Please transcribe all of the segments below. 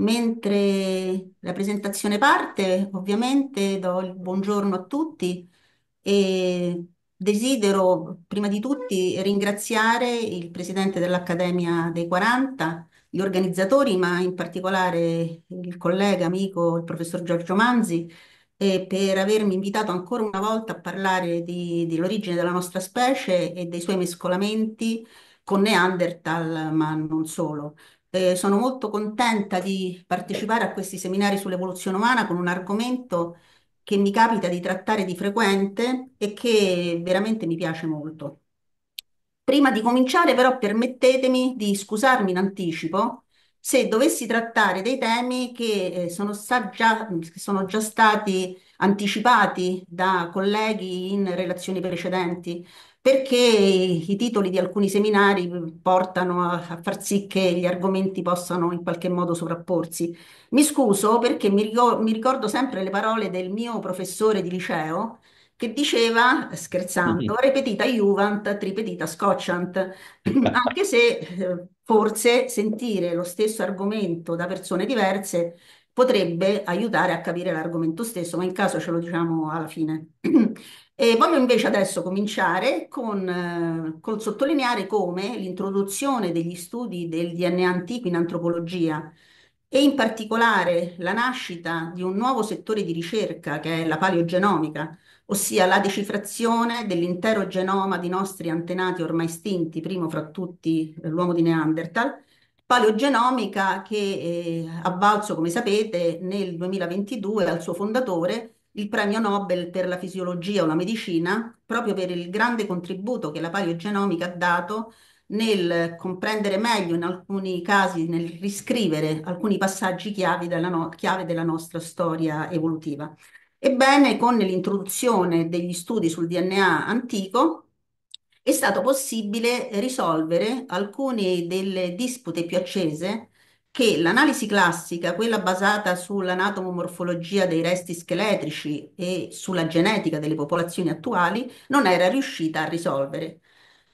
Mentre la presentazione parte, ovviamente do il buongiorno a tutti e desidero prima di tutti ringraziare il presidente dell'Accademia dei 40, gli organizzatori, ma in particolare il collega, amico, il professor Giorgio Manzi, eh, per avermi invitato ancora una volta a parlare di, dell'origine della nostra specie e dei suoi mescolamenti con Neanderthal, ma non solo. Eh, sono molto contenta di partecipare a questi seminari sull'evoluzione umana con un argomento che mi capita di trattare di frequente e che veramente mi piace molto. Prima di cominciare però permettetemi di scusarmi in anticipo se dovessi trattare dei temi che eh, sono, già, sono già stati anticipati da colleghi in relazioni precedenti perché i titoli di alcuni seminari mm, portano a, a, far sì che gli argomenti possano in qualche modo sovrapporsi. Mi scuso perché mi, ricordo, mi ricordo sempre le parole del mio professore di liceo che diceva, scherzando, mhm. repetita juvent, ripetita scocciant, anche se eh, forse sentire lo stesso argomento da persone diverse potrebbe aiutare a capire l'argomento stesso, ma in caso ce lo diciamo alla fine. E voglio invece adesso cominciare con, eh, col sottolineare come l'introduzione degli studi del DNA antico in antropologia e in particolare la nascita di un nuovo settore di ricerca che è la paleogenomica, ossia la decifrazione dell'intero genoma di nostri antenati ormai estinti, primo fra tutti eh, l'uomo di Neanderthal, paleogenomica che eh, avvalso, come sapete, nel 2022 al suo fondatore il premio Nobel per la fisiologia o la medicina proprio per il grande contributo che la paleogenomica ha dato nel comprendere meglio, in alcuni casi, nel riscrivere alcuni passaggi chiave della, no chiave della nostra storia evolutiva. Ebbene, con l'introduzione degli studi sul DNA antico, è stato possibile risolvere alcune delle dispute più accese che l'analisi classica, quella basata sull'anatomomorfologia dei resti scheletrici e sulla genetica delle popolazioni attuali, non era riuscita a risolvere.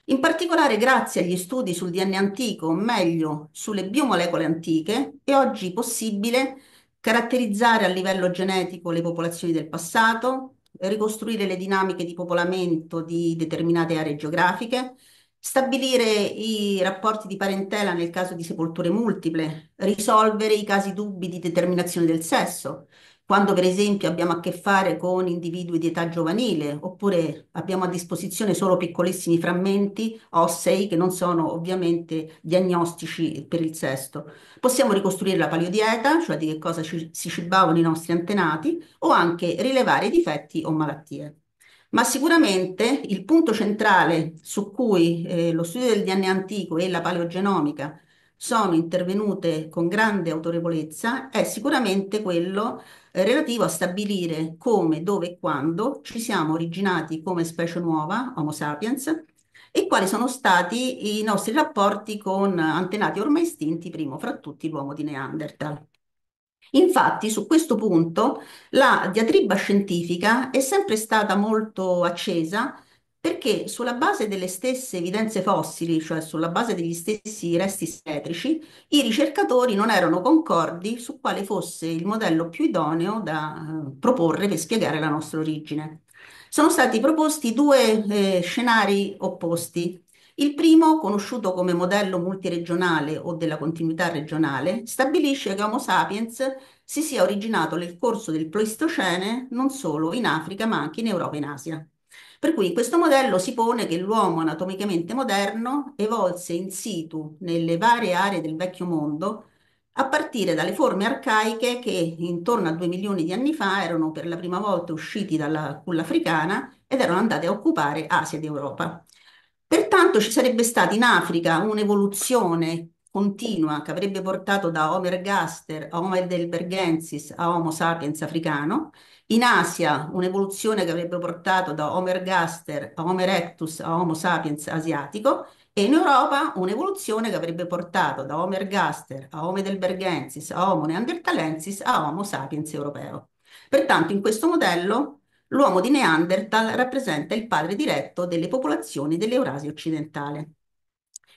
In particolare grazie agli studi sul DNA antico, o meglio sulle biomolecole antiche, è oggi possibile caratterizzare a livello genetico le popolazioni del passato, ricostruire le dinamiche di popolamento di determinate aree geografiche, Stabilire i rapporti di parentela nel caso di sepolture multiple, risolvere i casi dubbi di determinazione del sesso, quando per esempio abbiamo a che fare con individui di età giovanile, oppure abbiamo a disposizione solo piccolissimi frammenti ossei che non sono ovviamente diagnostici per il sesto. Possiamo ricostruire la paleodieta, cioè di che cosa ci, si cibavano i nostri antenati, o anche rilevare difetti o malattie. Ma sicuramente il punto centrale su cui eh, lo studio del DNA antico e la paleogenomica sono intervenute con grande autorevolezza è sicuramente quello eh, relativo a stabilire come, dove e quando ci siamo originati come specie nuova, Homo sapiens, e quali sono stati i nostri rapporti con antenati ormai estinti, primo fra tutti l'uomo di Neanderthal. Infatti, su questo punto la diatriba scientifica è sempre stata molto accesa perché sulla base delle stesse evidenze fossili, cioè sulla base degli stessi resti scheletrici, i ricercatori non erano concordi su quale fosse il modello più idoneo da eh, proporre per spiegare la nostra origine. Sono stati proposti due eh, scenari opposti, il primo, conosciuto come modello multiregionale o della continuità regionale, stabilisce che Homo sapiens si sia originato nel corso del Pleistocene non solo in Africa ma anche in Europa e in Asia. Per cui in questo modello si pone che l'uomo anatomicamente moderno evolse in situ nelle varie aree del vecchio mondo a partire dalle forme arcaiche che intorno a 2 milioni di anni fa erano per la prima volta usciti dalla culla africana ed erano andate a occupare Asia ed Europa. Pertanto ci sarebbe stata in Africa un'evoluzione continua che avrebbe portato da Homo ergaster a Homo heidelbergensis a Homo sapiens africano, in Asia un'evoluzione che avrebbe portato da Homo ergaster a Homo erectus a Homo sapiens asiatico e in Europa un'evoluzione che avrebbe portato da Homo ergaster a Homo heidelbergensis a Homo neanderthalensis a Homo sapiens europeo. Pertanto in questo modello l'uomo di Neanderthal rappresenta il padre diretto delle popolazioni dell'Eurasia occidentale.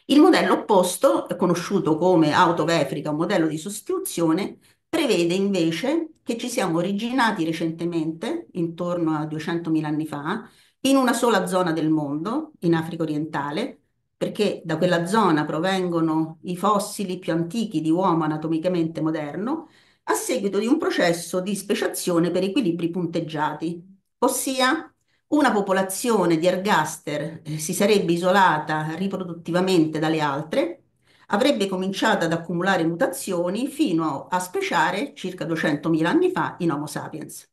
Il modello opposto, conosciuto come autovefrica o modello di sostituzione, prevede invece che ci siamo originati recentemente, intorno a 200.000 anni fa, in una sola zona del mondo, in Africa orientale, perché da quella zona provengono i fossili più antichi di uomo anatomicamente moderno, a seguito di un processo di speciazione per equilibri punteggiati, ossia una popolazione di ergaster eh, si sarebbe isolata riproduttivamente dalle altre, avrebbe cominciato ad accumulare mutazioni fino a speciare circa 200.000 anni fa in Homo sapiens.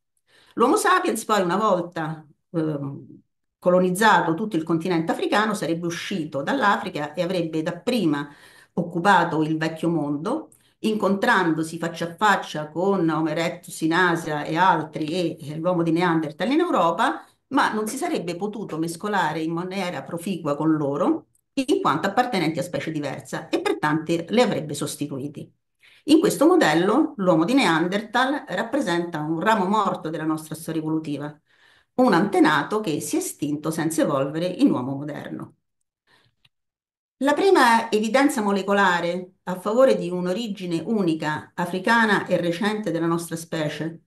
L'Homo sapiens poi una volta eh, colonizzato tutto il continente africano sarebbe uscito dall'Africa e avrebbe dapprima occupato il vecchio mondo incontrandosi faccia a faccia con Homo erectus in Asia e altri e l'uomo di Neanderthal in Europa, ma non si sarebbe potuto mescolare in maniera proficua con loro in quanto appartenenti a specie diversa e pertanto le avrebbe sostituiti. In questo modello l'uomo di Neanderthal rappresenta un ramo morto della nostra storia evolutiva, un antenato che si è estinto senza evolvere in uomo moderno. La prima evidenza molecolare a favore di un'origine unica, africana e recente della nostra specie,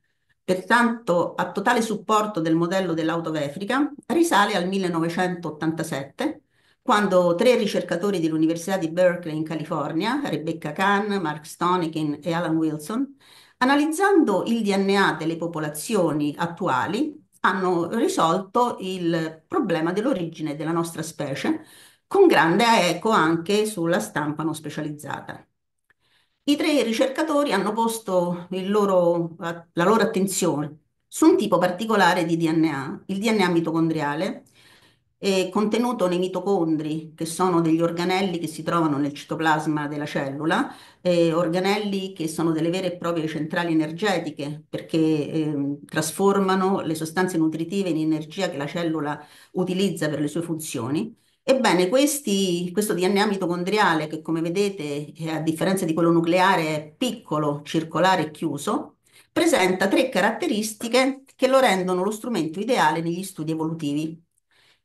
pertanto a totale supporto del modello dell'autovefrica, risale al 1987, quando tre ricercatori dell'Università di Berkeley in California, Rebecca Kahn, Mark Stonikin e Alan Wilson, analizzando il DNA delle popolazioni attuali, hanno risolto il problema dell'origine della nostra specie con grande eco anche sulla stampa non specializzata. I tre ricercatori hanno posto loro, la loro attenzione su un tipo particolare di DNA, il DNA mitocondriale, eh, contenuto nei mitocondri, che sono degli organelli che si trovano nel citoplasma della cellula, eh, organelli che sono delle vere e proprie centrali energetiche, perché eh, trasformano le sostanze nutritive in energia che la cellula utilizza per le sue funzioni. Ebbene, questi- questo DNA mitocondriale, che come vedete, eh, a differenza di quello nucleare, è piccolo, circolare e chiuso, presenta tre caratteristiche che lo rendono lo strumento ideale negli studi evolutivi.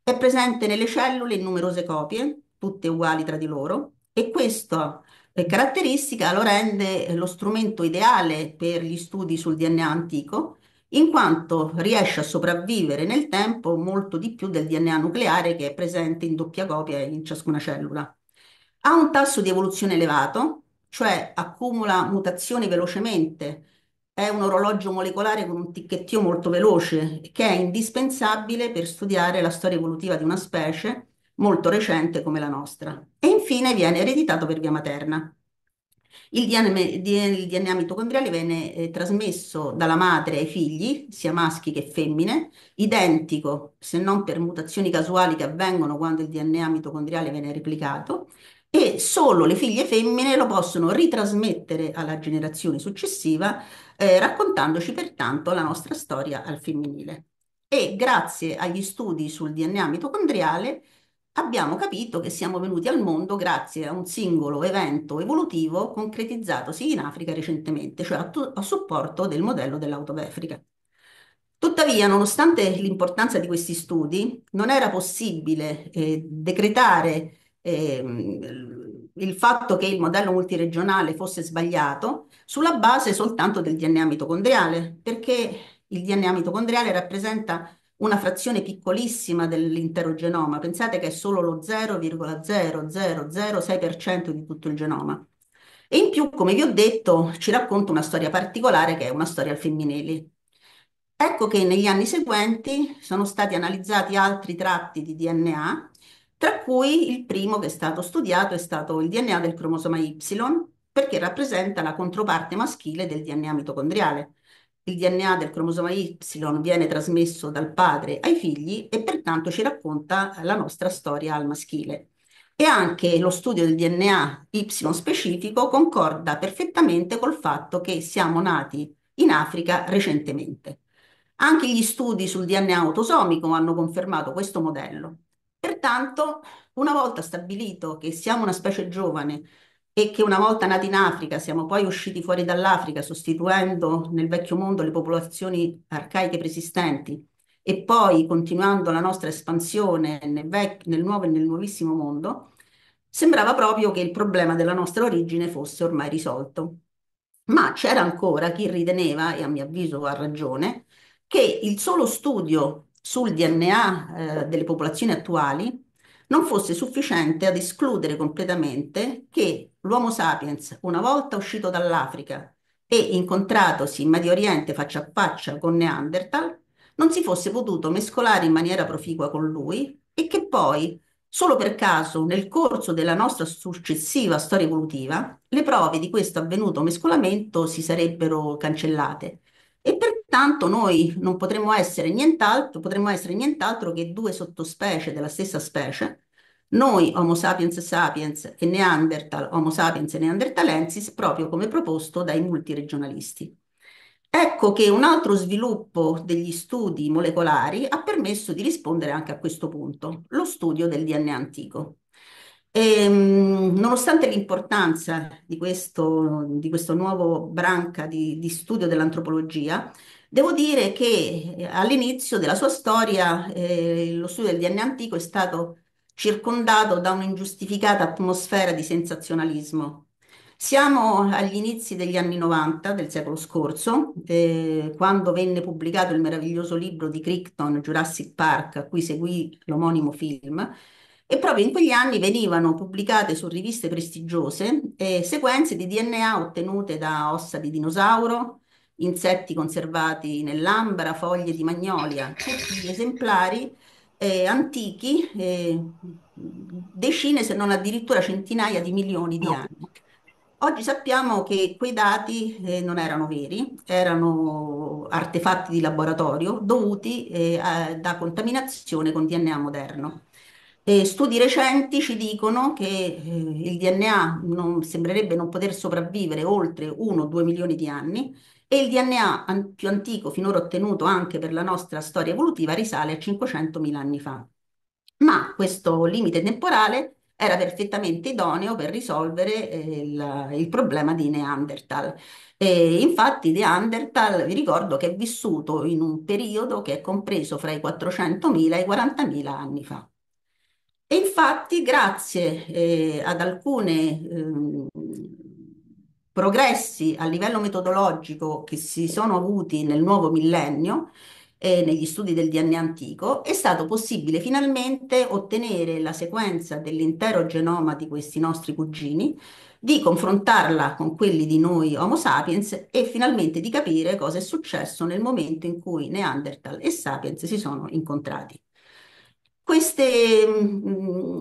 È presente nelle cellule in numerose copie, tutte uguali tra di loro, e questa eh, caratteristica lo rende lo strumento ideale per gli studi sul DNA antico in quanto riesce a sopravvivere nel tempo molto di più del DNA nucleare che è presente in doppia copia in ciascuna cellula. Ha un tasso di evoluzione elevato, cioè accumula mutazioni velocemente, è un orologio molecolare con un ticchettio molto veloce che è indispensabile per studiare la storia evolutiva di una specie molto recente come la nostra. E infine viene ereditato per via materna. Il DNA, il DNA mitocondriale viene eh, trasmesso dalla madre ai figli, sia maschi che femmine, identico se non per mutazioni casuali che avvengono quando il DNA mitocondriale viene replicato, e solo le figlie femmine lo possono ritrasmettere alla generazione successiva, eh, raccontandoci pertanto la nostra storia al femminile. E grazie agli studi sul DNA mitocondriale, abbiamo capito che siamo venuti al mondo grazie a un singolo evento evolutivo concretizzatosi in Africa recentemente, cioè a, a supporto del modello dell'auto d'Africa. Tuttavia, nonostante l'importanza di questi studi, non era possibile eh, decretare eh, il fatto che il modello multiregionale fosse sbagliato sulla base soltanto del DNA mitocondriale, perché il DNA mitocondriale rappresenta una frazione piccolissima dell'intero genoma, pensate che è solo lo 0,0006% di tutto il genoma. E in più, come vi ho detto, ci racconta una storia particolare che è una storia al femminile. Ecco che negli anni seguenti sono stati analizzati altri tratti di DNA, tra cui il primo che è stato studiato è stato il DNA del cromosoma Y, perché rappresenta la controparte maschile del DNA mitocondriale. Il DNA del cromosoma Y viene trasmesso dal padre ai figli e pertanto ci racconta la nostra storia al maschile. E anche lo studio del DNA Y specifico concorda perfettamente col fatto che siamo nati in Africa recentemente. Anche gli studi sul DNA autosomico hanno confermato questo modello. Pertanto, una volta stabilito che siamo una specie giovane e che una volta nati in Africa siamo poi usciti fuori dall'Africa sostituendo nel vecchio mondo le popolazioni arcaiche preesistenti e poi continuando la nostra espansione nel, vec- nel nuovo e nel nuovissimo mondo, sembrava proprio che il problema della nostra origine fosse ormai risolto. Ma c'era ancora chi riteneva, e a mio avviso ha ragione, che il solo studio sul DNA eh, delle popolazioni attuali non fosse sufficiente ad escludere completamente che l'uomo sapiens, una volta uscito dall'Africa e incontratosi in Medio Oriente faccia a faccia con Neanderthal, non si fosse potuto mescolare in maniera proficua con lui e che poi, solo per caso, nel corso della nostra successiva storia evolutiva, le prove di questo avvenuto mescolamento si sarebbero cancellate e per tanto noi non potremmo essere nient'altro, potremmo essere nient'altro che due sottospecie della stessa specie, noi Homo sapiens sapiens e Neanderthal, Homo sapiens e Neanderthalensis, proprio come proposto dai multiregionalisti. Ecco che un altro sviluppo degli studi molecolari ha permesso di rispondere anche a questo punto, lo studio del DNA antico. E, ehm, nonostante l'importanza di questo, di questo nuovo branca di, di studio dell'antropologia, Devo dire che eh, all'inizio della sua storia eh, lo studio del DNA antico è stato circondato da un'ingiustificata atmosfera di sensazionalismo. Siamo agli inizi degli anni 90 del secolo scorso, eh, quando venne pubblicato il meraviglioso libro di Crichton, Jurassic Park, a cui seguì l'omonimo film, e proprio in quegli anni venivano pubblicate su riviste prestigiose eh, sequenze di DNA ottenute da ossa di dinosauro, insetti conservati nell'ambra, foglie di magnolia, tutti gli esemplari eh, antichi, eh, decine se non addirittura centinaia di milioni di anni. Oggi sappiamo che quei dati eh, non erano veri, erano artefatti di laboratorio dovuti eh, a, da contaminazione con DNA moderno. E studi recenti ci dicono che eh, il DNA non, sembrerebbe non poter sopravvivere oltre 1-2 milioni di anni e il DNA an- più antico finora ottenuto anche per la nostra storia evolutiva risale a 500.000 anni fa. Ma questo limite temporale era perfettamente idoneo per risolvere eh, il, il, problema di Neanderthal. E infatti Neanderthal, vi ricordo, che è vissuto in un periodo che è compreso fra i 400.000 e i 40.000 anni fa. E infatti, grazie eh, ad alcune eh, progressi a livello metodologico che si sono avuti nel nuovo millennio e eh, negli studi del DNA antico, è stato possibile finalmente ottenere la sequenza dell'intero genoma di questi nostri cugini, di confrontarla con quelli di noi Homo sapiens e finalmente di capire cosa è successo nel momento in cui Neanderthal e Sapiens si sono incontrati. Queste, mm,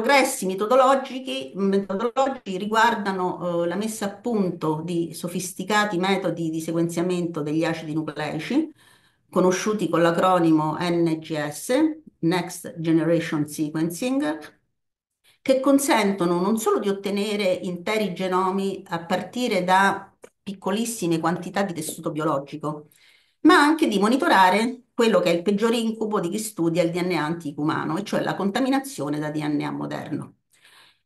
progressi metodologici, metodologici riguardano eh, la messa a punto di sofisticati metodi di sequenziamento degli acidi nucleici, conosciuti con l'acronimo NGS, Next Generation Sequencing, che consentono non solo di ottenere interi genomi a partire da piccolissime quantità di tessuto biologico, ma anche di monitorare quello che è il peggior incubo di chi studia il DNA antico umano, e cioè la contaminazione da DNA moderno.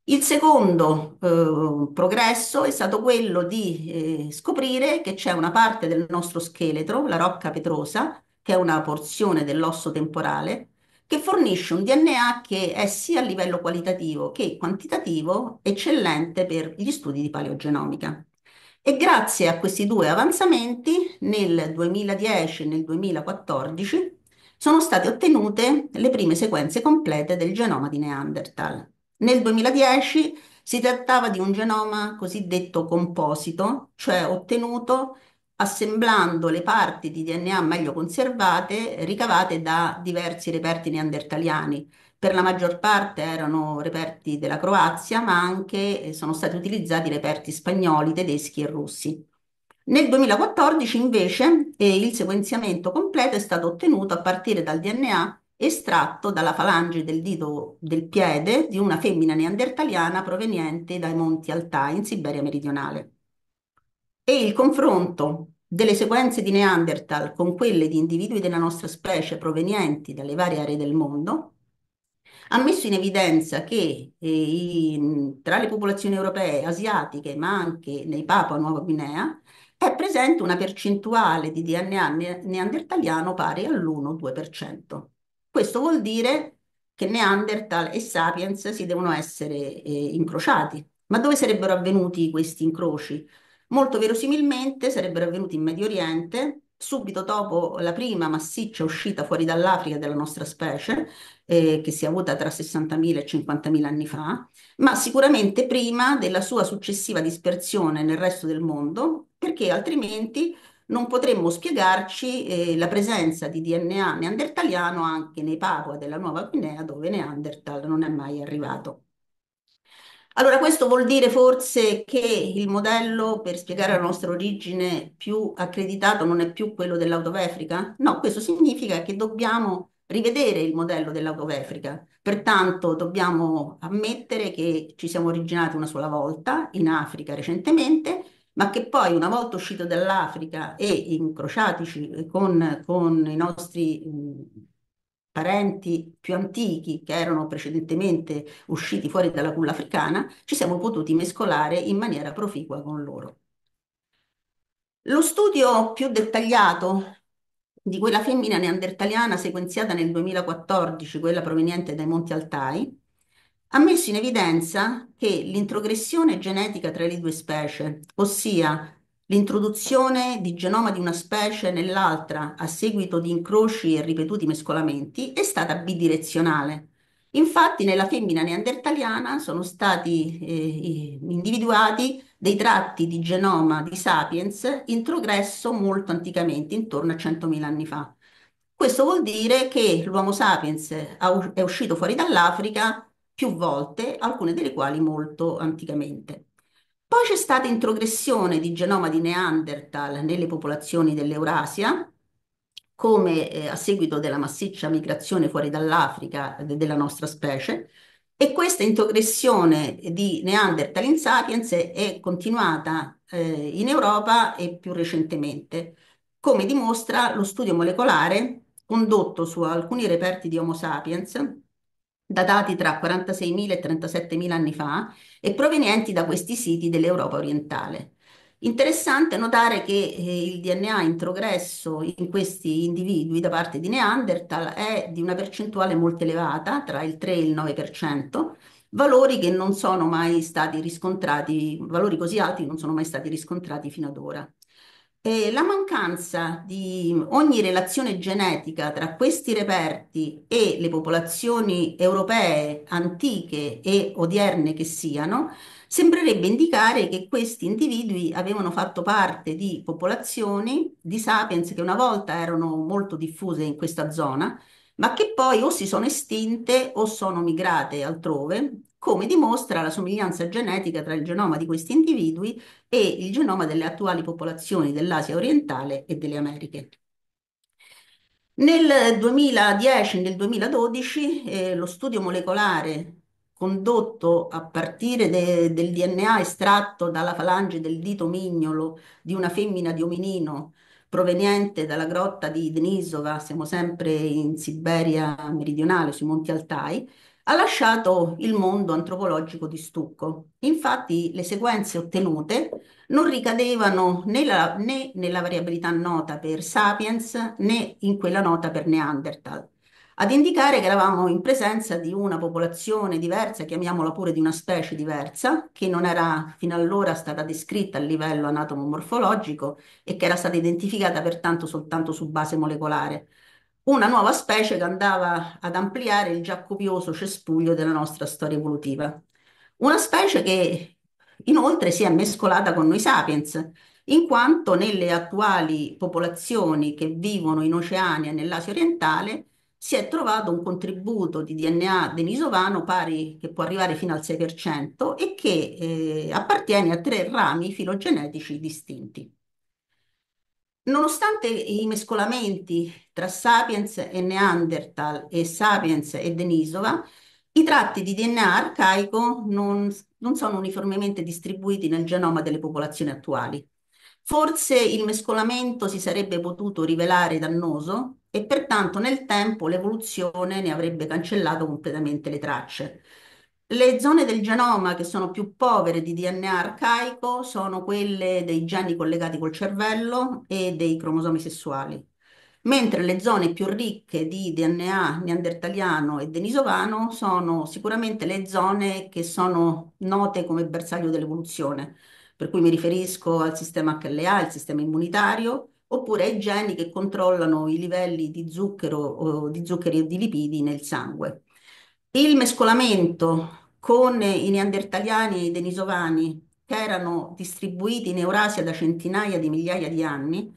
Il secondo eh, progresso è stato quello di eh, scoprire che c'è una parte del nostro scheletro, la rocca petrosa, che è una porzione dell'osso temporale, che fornisce un DNA che è sia a livello qualitativo che quantitativo eccellente per gli studi di paleogenomica. E grazie a questi due avanzamenti, nel 2010 e nel 2014, sono state ottenute le prime sequenze complete del genoma di Neanderthal. Nel 2010 si trattava di un genoma cosiddetto composito, cioè ottenuto assemblando le parti di DNA meglio conservate ricavate da diversi reperti neandertaliani, per la maggior parte erano reperti della Croazia, ma anche eh, sono stati utilizzati reperti spagnoli, tedeschi e russi. Nel 2014 invece eh, il sequenziamento completo è stato ottenuto a partire dal DNA estratto dalla falange del dito del piede di una femmina neandertaliana proveniente dai Monti Altai in Siberia meridionale. E il confronto delle sequenze di Neanderthal con quelle di individui della nostra specie provenienti dalle varie aree del mondo ha messo in evidenza che eh, i, tra le popolazioni europee, asiatiche, ma anche nei Papua Nuova Guinea, è presente una percentuale di DNA neandertaliano pari all'1-2%. Questo vuol dire che Neanderthal e Sapiens si devono essere eh, incrociati. Ma dove sarebbero avvenuti questi incroci? Molto verosimilmente sarebbero avvenuti in Medio Oriente, subito dopo la prima massiccia uscita fuori dall'Africa della nostra specie, eh, che si è avuta tra 60.000 e 50.000 anni fa, ma sicuramente prima della sua successiva dispersione nel resto del mondo, perché altrimenti non potremmo spiegarci eh, la presenza di DNA neandertaliano anche nei Papua della Nuova Guinea, dove Neanderthal non è mai arrivato. Allora, questo vuol dire forse che il modello per spiegare la nostra origine più accreditato non è più quello dell'autovefrica? No, questo significa che dobbiamo rivedere il modello dell'autovefrica. Pertanto dobbiamo ammettere che ci siamo originati una sola volta in Africa recentemente, ma che poi una volta uscito dall'Africa e incrociatici con, con i nostri parenti più antichi che erano precedentemente usciti fuori dalla culla africana, ci siamo potuti mescolare in maniera proficua con loro. Lo studio più dettagliato di quella femmina neandertaliana sequenziata nel 2014, quella proveniente dai Monti Altai, ha messo in evidenza che l'introgressione genetica tra le due specie, ossia l'introduzione di genoma di una specie nell'altra a seguito di incroci e ripetuti mescolamenti è stata bidirezionale. Infatti nella femmina neandertaliana sono stati eh, individuati dei tratti di genoma di Sapiens introgresso molto anticamente, intorno a 100.000 anni fa. Questo vuol dire che l'Uomo sapiens è uscito fuori dall'Africa più volte, alcune delle quali molto anticamente. Poi c'è stata introgressione di genoma di Neanderthal nelle popolazioni dell'Eurasia, come eh, a seguito della massiccia migrazione fuori dall'Africa eh, de- della nostra specie, e questa introgressione di Neanderthal in Sapiens è continuata eh, in Europa e più recentemente, come dimostra lo studio molecolare condotto su alcuni reperti di Homo sapiens, datati tra 46.000 e 37.000 anni fa, e provenienti da questi siti dell'Europa orientale. Interessante notare che eh, il DNA introgresso in questi individui da parte di Neanderthal è di una percentuale molto elevata, tra il 3 e il 9%, valori che non sono mai stati riscontrati, valori così alti non sono mai stati riscontrati fino ad ora. E la mancanza di ogni relazione genetica tra questi reperti e le popolazioni europee antiche e odierne che siano, sembrerebbe indicare che questi individui avevano fatto parte di popolazioni di sapiens che una volta erano molto diffuse in questa zona, ma che poi o si sono estinte o sono migrate altrove come dimostra la somiglianza genetica tra il genoma di questi individui e il genoma delle attuali popolazioni dell'Asia orientale e delle Americhe. Nel 2010 e nel 2012 eh, lo studio molecolare condotto a partire de del DNA estratto dalla falange del dito mignolo di una femmina di ominino proveniente dalla grotta di Denisova, siamo sempre in Siberia meridionale, sui monti Altai, ha lasciato il mondo antropologico di stucco. Infatti le sequenze ottenute non ricadevano né, la, né, nella variabilità nota per Sapiens né in quella nota per Neanderthal, ad indicare che eravamo in presenza di una popolazione diversa, chiamiamola pure di una specie diversa, che non era fino allora stata descritta a livello anatomo-morfologico e che era stata identificata pertanto soltanto su base molecolare una nuova specie che andava ad ampliare il già copioso cespuglio della nostra storia evolutiva. Una specie che inoltre si è mescolata con noi sapiens, in quanto nelle attuali popolazioni che vivono in Oceania e nell'Asia orientale si è trovato un contributo di DNA denisovano pari che può arrivare fino al 6% e che eh, appartiene a tre rami filogenetici distinti. Nonostante i mescolamenti tra Sapiens e Neanderthal e Sapiens e Denisova, i tratti di DNA arcaico non, non sono uniformemente distribuiti nel genoma delle popolazioni attuali. Forse il mescolamento si sarebbe potuto rivelare dannoso e pertanto nel tempo l'evoluzione ne avrebbe cancellato completamente le tracce. Le zone del genoma che sono più povere di DNA arcaico sono quelle dei geni collegati col cervello e dei cromosomi sessuali mentre le zone più ricche di DNA neandertaliano e denisovano sono sicuramente le zone che sono note come bersaglio dell'evoluzione, per cui mi riferisco al sistema HLA, al sistema immunitario, oppure ai geni che controllano i livelli di zucchero, o di zuccheri e di lipidi nel sangue. Il mescolamento con i neandertaliani e i denisovani, che erano distribuiti in Eurasia da centinaia di migliaia di anni,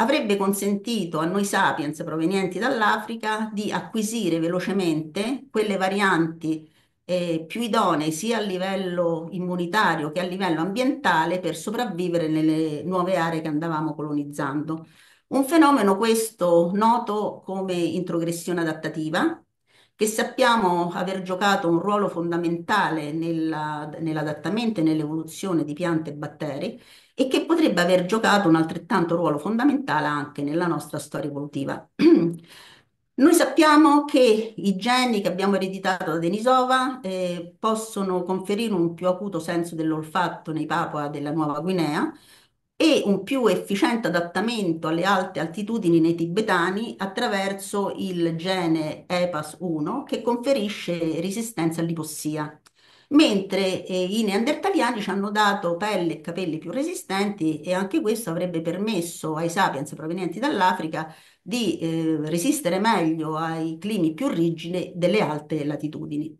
avrebbe consentito a noi sapiens provenienti dall'Africa di acquisire velocemente quelle varianti eh, più idonee sia a livello immunitario che a livello ambientale per sopravvivere nelle nuove aree che andavamo colonizzando. Un fenomeno questo noto come introgressione adattativa, che sappiamo aver giocato un ruolo fondamentale nella, nell'adattamento e nell'evoluzione di piante e batteri, e che potrebbe aver giocato un altrettanto ruolo fondamentale anche nella nostra storia evolutiva. Noi sappiamo che i geni che abbiamo ereditato da Denisova eh, possono conferire un più acuto senso dell'olfatto nei Papua della Nuova Guinea e un più efficiente adattamento alle alte altitudini nei tibetani attraverso il gene EPAS1 che conferisce resistenza all'ipossia mentre eh, i neandertaliani ci hanno dato pelle e capelli più resistenti e anche questo avrebbe permesso ai sapiens provenienti dall'Africa di eh, resistere meglio ai climi più rigidi delle alte latitudini.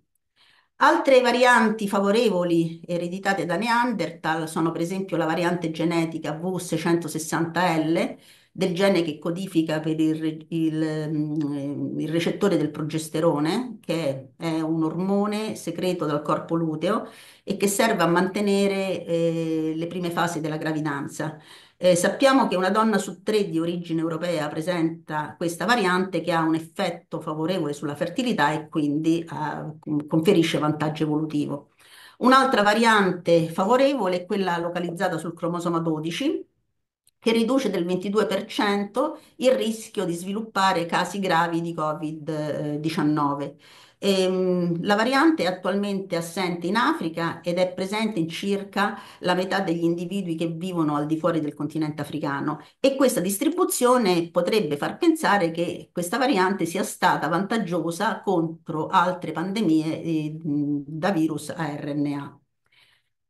Altre varianti favorevoli ereditate da Neanderthal sono per esempio la variante genetica V660L, del gene che codifica per il, il, mm, il recettore del progesterone, che è un ormone secreto dal corpo luteo e che serve a mantenere eh, le prime fasi della gravidanza. Eh, sappiamo che una donna su tre di origine europea presenta questa variante che ha un effetto favorevole sulla fertilità e quindi eh, conferisce vantaggio evolutivo. Un'altra variante favorevole è quella localizzata sul cromosoma 12, che riduce del 22% il rischio di sviluppare casi gravi di Covid-19. Ehm, la variante è attualmente assente in Africa ed è presente in circa la metà degli individui che vivono al di fuori del continente africano e questa distribuzione potrebbe far pensare che questa variante sia stata vantaggiosa contro altre pandemie eh, da virus a RNA.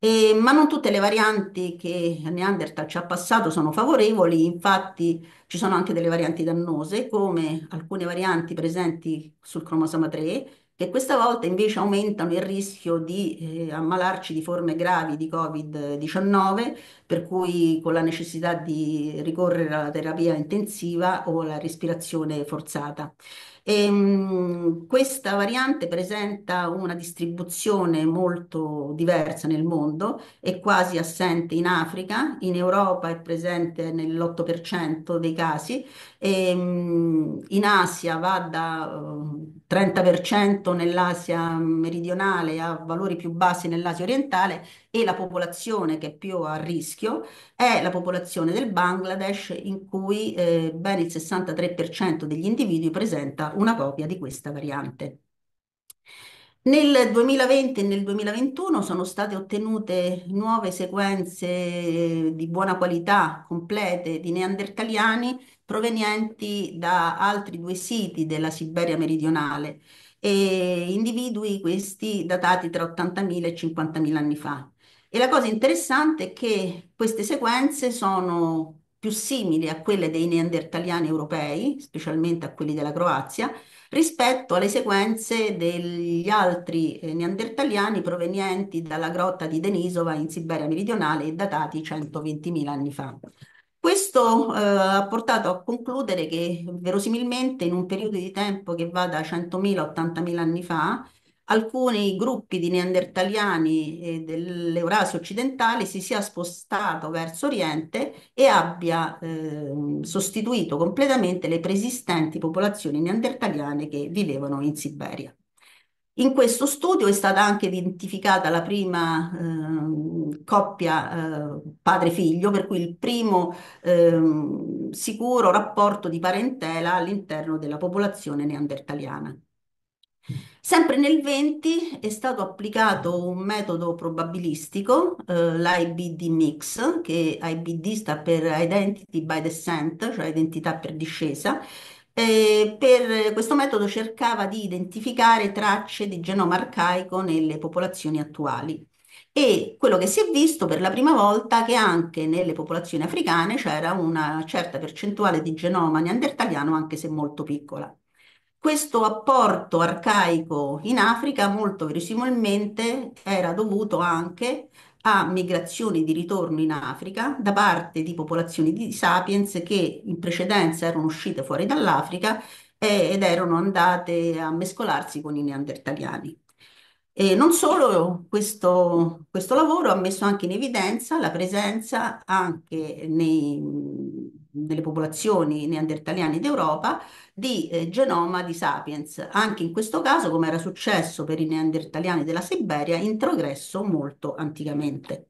E, ehm, ma non tutte le varianti che Neanderthal ci ha passato sono favorevoli, infatti ci sono anche delle varianti dannose, come alcune varianti presenti sul cromosoma 3, che questa volta invece aumentano il rischio di eh, ammalarci di forme gravi di Covid-19, per cui con la necessità di ricorrere alla terapia intensiva o alla respirazione forzata. E, ehm, questa variante presenta una distribuzione molto diversa nel mondo, è quasi assente in Africa, in Europa è presente nell'8% dei casi, e, ehm, in Asia va da 30% eh, nell'Asia meridionale a valori più bassi nell'Asia orientale e la popolazione che è più a rischio è la popolazione del Bangladesh in cui eh, ben il 63% degli individui presenta una copia di questa variante. Nel 2020 e nel 2021 sono state ottenute nuove sequenze di buona qualità complete di neandertaliani provenienti da altri due siti della Siberia meridionale e individui questi datati tra 80.000 e 50.000 anni fa. E la cosa interessante è che queste sequenze sono più simili a quelle dei neandertaliani europei, specialmente a quelli della Croazia, rispetto alle sequenze degli altri eh, neandertaliani provenienti dalla grotta di Denisova in Siberia meridionale e datati 120.000 anni fa. Questo eh, ha portato a concludere che verosimilmente in un periodo di tempo che va da 100.000 a 80.000 anni fa, alcuni gruppi di neandertaliani dell'Eurasia occidentale si sia spostato verso Oriente e abbia eh, sostituito completamente le preesistenti popolazioni neandertaliane che vivevano in Siberia. In questo studio è stata anche identificata la prima eh, coppia eh, padre-figlio, per cui il primo eh, sicuro rapporto di parentela all'interno della popolazione neandertaliana. Sempre nel 20 è stato applicato un metodo probabilistico, eh, l'IBD Mix, che IBD sta per Identity by Descent, cioè identità per discesa, eh, per questo metodo cercava di identificare tracce di genoma arcaico nelle popolazioni attuali. E quello che si è visto per la prima volta è che anche nelle popolazioni africane c'era una certa percentuale di genoma neandertaliano, anche se molto piccola. Questo apporto arcaico in Africa molto verosimilmente era dovuto anche a migrazioni di ritorno in Africa da parte di popolazioni di sapiens che in precedenza erano uscite fuori dall'Africa eh, ed erano andate a mescolarsi con i neandertaliani. E non solo, questo, questo lavoro ha messo anche in evidenza la presenza anche nei, delle popolazioni neandertaliane d'Europa di eh, genoma di Sapiens. Anche in questo caso, come era successo per i neandertaliani della Siberia, introgresso molto anticamente.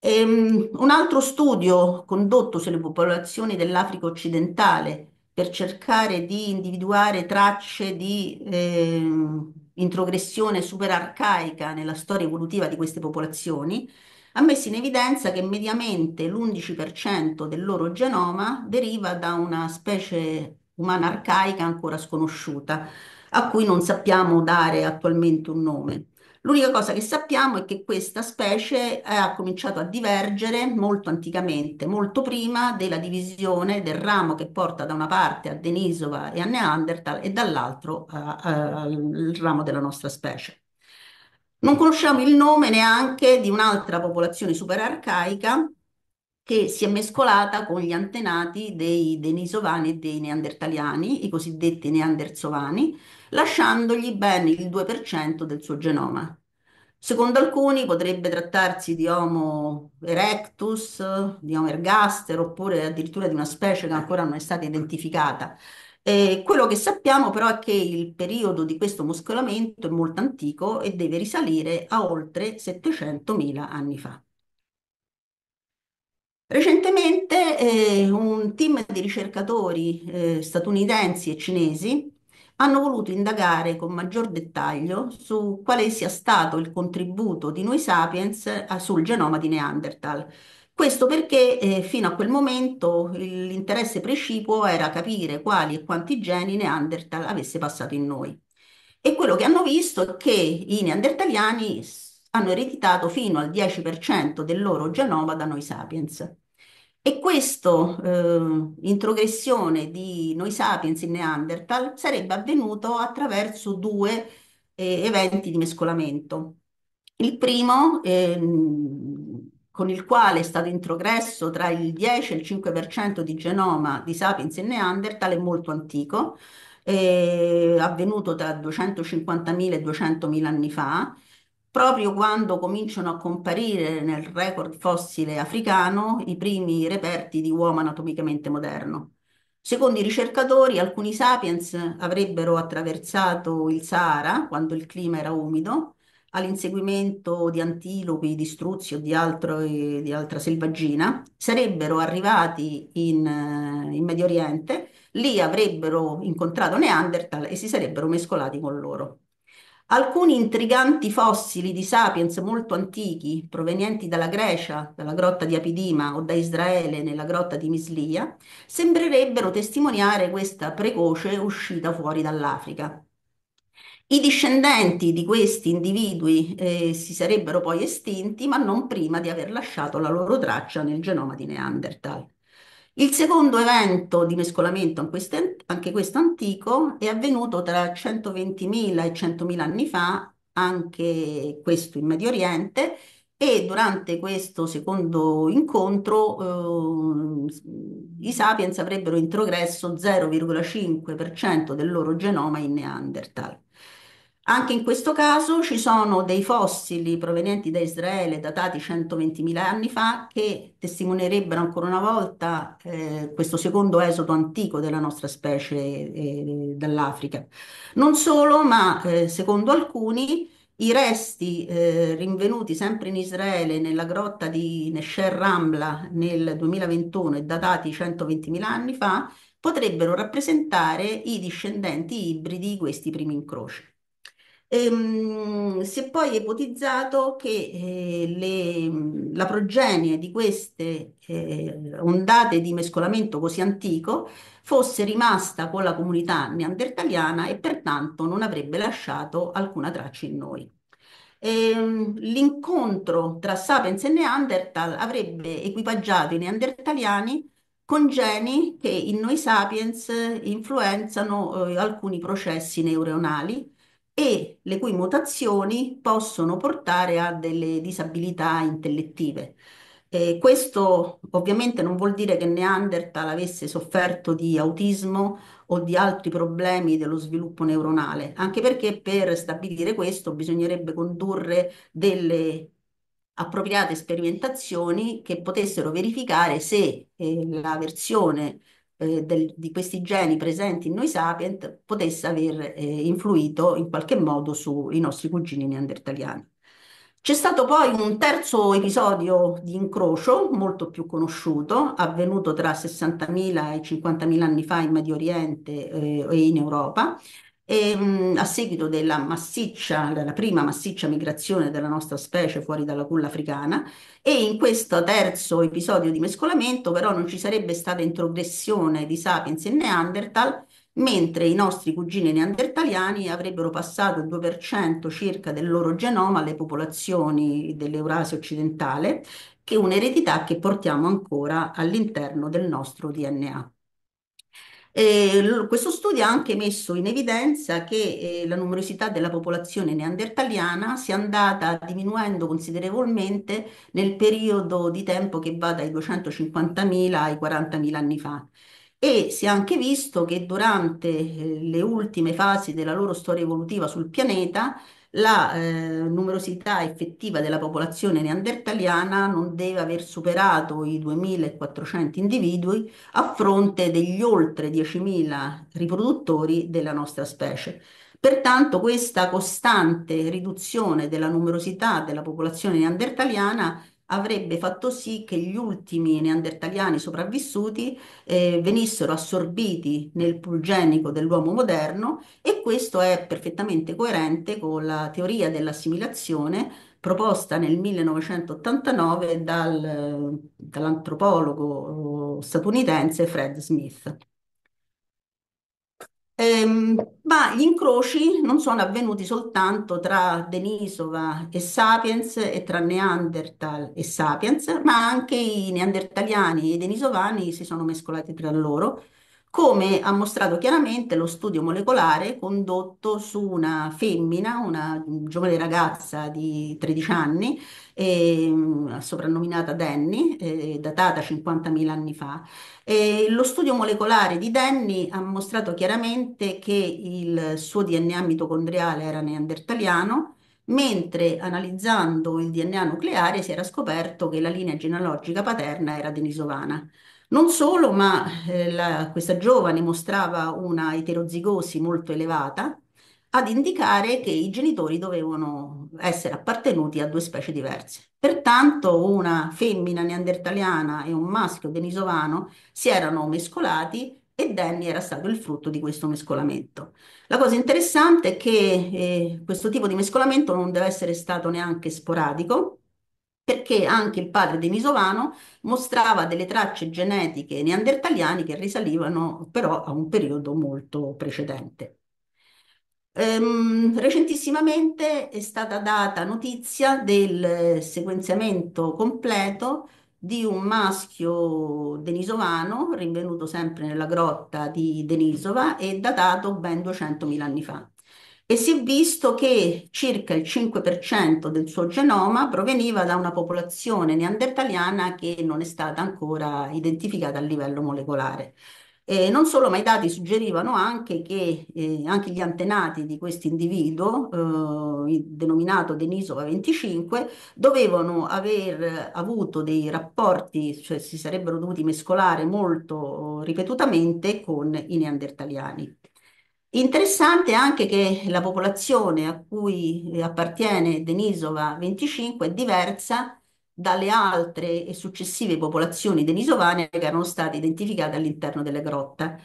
Ehm, un altro studio condotto sulle popolazioni dell'Africa occidentale per cercare di individuare tracce di eh, introgressione superarcaica nella storia evolutiva di queste popolazioni ha messo in evidenza che mediamente l'11% del loro genoma deriva da una specie umana arcaica ancora sconosciuta, a cui non sappiamo dare attualmente un nome. L'unica cosa che sappiamo è che questa specie ha cominciato a divergere molto anticamente, molto prima della divisione del ramo che porta da una parte a Denisova e a Neanderthal e dall'altro al ramo della nostra specie. Non conosciamo il nome neanche di un'altra popolazione superarcaica che si è mescolata con gli antenati dei Denisovani e dei Neandertaliani, i cosiddetti Neandersovani, lasciandogli ben il 2% del suo genoma. Secondo alcuni potrebbe trattarsi di Homo erectus, di Homo ergaster, oppure addirittura di una specie che ancora non è stata identificata. Eh, quello che sappiamo però è che il periodo di questo muscolamento è molto antico e deve risalire a oltre 700.000 anni fa. Recentemente eh, un team di ricercatori eh, statunitensi e cinesi hanno voluto indagare con maggior dettaglio su quale sia stato il contributo di noi sapiens eh, sul genoma di Neanderthal questo perché eh, fino a quel momento l'interesse precipuo era capire quali e quanti geni Neanderthal avesse passato in noi. E quello che hanno visto è che i neandertaliani hanno ereditato fino al 10% del loro genoma da noi sapiens. E questa eh, introgressione di noi sapiens in Neanderthal sarebbe avvenuto attraverso due eh, eventi di mescolamento. Il primo, ehm, con il quale è stato introgresso tra il 10 e il 5% di genoma di Sapiens e Neanderthal, è molto antico, è avvenuto tra 250.000 e 200.000 anni fa, proprio quando cominciano a comparire nel record fossile africano i primi reperti di uomo anatomicamente moderno. Secondo i ricercatori, alcuni sapiens avrebbero attraversato il Sahara quando il clima era umido all'inseguimento di antilopi, di struzzi o di, altro, eh, di altra selvaggina, sarebbero arrivati in, eh, in Medio Oriente, lì avrebbero incontrato Neanderthal e si sarebbero mescolati con loro. Alcuni intriganti fossili di sapiens molto antichi, provenienti dalla Grecia, dalla grotta di Apidima o da Israele nella grotta di Mislia, sembrerebbero testimoniare questa precoce uscita fuori dall'Africa. I discendenti di questi individui eh, si sarebbero poi estinti, ma non prima di aver lasciato la loro traccia nel genoma di Neanderthal. Il secondo evento di mescolamento, anche questo antico, è avvenuto tra 120.000 e 100.000 anni fa, anche questo in Medio Oriente, e durante questo secondo incontro eh, i sapiens avrebbero introgresso 0,5% del loro genoma in Neanderthal. Anche in questo caso ci sono dei fossili provenienti da Israele datati 120.000 anni fa che testimonierebbero ancora una volta eh, questo secondo esodo antico della nostra specie eh, dall'Africa. Non solo, ma eh, secondo alcuni i resti eh, rinvenuti sempre in Israele nella grotta di Nesher Ramla nel 2021 e datati 120.000 anni fa potrebbero rappresentare i discendenti ibridi di questi primi incroci. Ehm, si è poi ipotizzato che eh, le, la progenie di queste eh, ondate di mescolamento così antico fosse rimasta con la comunità neandertaliana e pertanto non avrebbe lasciato alcuna traccia in noi. Ehm, l'incontro tra Sapiens e Neanderthal avrebbe equipaggiato i neandertaliani con geni che in noi Sapiens influenzano eh, alcuni processi neuronali e le cui mutazioni possono portare a delle disabilità intellettive. E questo ovviamente non vuol dire che Neanderthal avesse sofferto di autismo o di altri problemi dello sviluppo neuronale, anche perché per stabilire questo bisognerebbe condurre delle appropriate sperimentazioni che potessero verificare se eh, la versione eh, del, di questi geni presenti in noi sapient potesse aver eh, influito in qualche modo sui nostri cugini neandertaliani. C'è stato poi un terzo episodio di incrocio, molto più conosciuto, avvenuto tra 60.000 e 50.000 anni fa in Medio Oriente eh, e in Europa, e, ehm, a seguito della massiccia, della prima massiccia migrazione della nostra specie fuori dalla culla africana, e in questo terzo episodio di mescolamento, però, non ci sarebbe stata introgressione di Sapiens e Neanderthal, mentre i nostri cugini neandertaliani avrebbero passato il 2% circa del loro genoma alle popolazioni dell'Eurasia occidentale, che è un'eredità che portiamo ancora all'interno del nostro DNA. Eh, questo studio ha anche messo in evidenza che eh, la numerosità della popolazione neandertaliana sia andata diminuendo considerevolmente nel periodo di tempo che va dai 250.000 ai 40.000 anni fa. E si è anche visto che durante eh, le ultime fasi della loro storia evolutiva sul pianeta la eh, numerosità effettiva della popolazione neandertaliana non deve aver superato i 2400 individui a fronte degli oltre 10.000 riproduttori della nostra specie. Pertanto questa costante riduzione della numerosità della popolazione neandertaliana avrebbe fatto sì che gli ultimi neandertaliani sopravvissuti eh, venissero assorbiti nel pulgenico dell'uomo moderno e questo è perfettamente coerente con la teoria dell'assimilazione proposta nel 1989 dal, eh, dall'antropologo eh, statunitense Fred Smith. Ehm, ma gli incroci non sono avvenuti soltanto tra Denisova e Sapiens e tra Neanderthal e Sapiens, ma anche i neandertaliani e i denisovani si sono mescolati tra loro come ha mostrato chiaramente lo studio molecolare condotto su una femmina, una giovane ragazza di 13 anni, eh, soprannominata Danny, eh, datata 50.000 anni fa. E lo studio molecolare di Danny ha mostrato chiaramente che il suo DNA mitocondriale era neandertaliano, mentre analizzando il DNA nucleare si era scoperto che la linea genealogica paterna era denisovana. Non solo, ma eh, la, questa giovane mostrava una eterozigosi molto elevata, ad indicare che i genitori dovevano essere appartenuti a due specie diverse. Pertanto una femmina neandertaliana e un maschio denisovano si erano mescolati e Danny era stato il frutto di questo mescolamento. La cosa interessante è che eh, questo tipo di mescolamento non deve essere stato neanche sporadico, perché anche il padre di Nisovano mostrava delle tracce genetiche neandertaliane che risalivano però a un periodo molto precedente. Ehm, recentissimamente è stata data notizia del eh, sequenziamento completo di un maschio denisovano rinvenuto sempre nella grotta di Denisova e datato ben 200.000 anni fa e si è visto che circa il 5% del suo genoma proveniva da una popolazione neandertaliana che non è stata ancora identificata a livello molecolare. E non solo, ma i dati suggerivano anche che eh, anche gli antenati di questo individuo, eh, denominato Denisova 25, dovevano aver avuto dei rapporti, cioè si sarebbero dovuti mescolare molto ripetutamente con i neandertaliani. Interessante anche che la popolazione a cui eh, appartiene Denisova 25 è diversa dalle altre e successive popolazioni denisovane che erano state identificate all'interno delle grotte.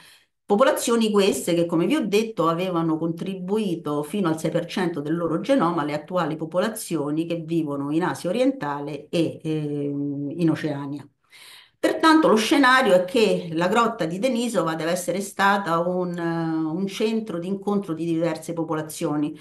Popolazioni queste che, come vi ho detto, avevano contribuito fino al 6% del loro genoma alle attuali popolazioni che vivono in Asia orientale e eh, in Oceania. Pertanto lo scenario è che la grotta di Denisova deve essere stata un, eh, un centro di incontro di diverse popolazioni.